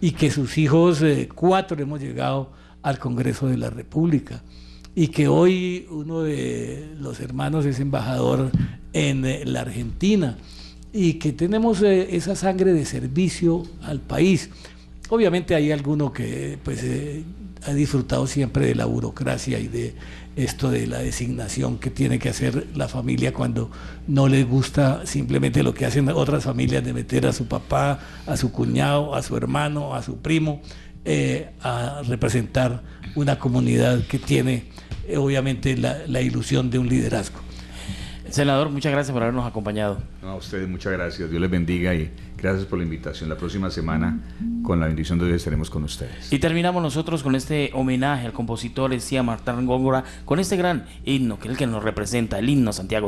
y que sus hijos, eh, cuatro, hemos llegado al Congreso de la República y que hoy uno de los hermanos es embajador en eh, la Argentina y que tenemos eh, esa sangre de servicio al país. Obviamente hay alguno que pues, ha disfrutado siempre de la burocracia y de esto de la designación que tiene que hacer la familia cuando no les gusta simplemente lo que hacen otras familias de meter a su papá, a su cuñado, a su hermano, a su primo, eh, a representar una comunidad que tiene eh, obviamente la, ilusión de un liderazgo. Senador, muchas gracias por habernos acompañado. a ustedes muchas gracias. Dios les bendiga y Gracias por la invitación. La próxima semana, con la bendición de Dios, estaremos con ustedes. Y terminamos nosotros con este homenaje al compositor, decía Martán Góngora, con este gran himno, que es el que nos representa, el himno Santiago.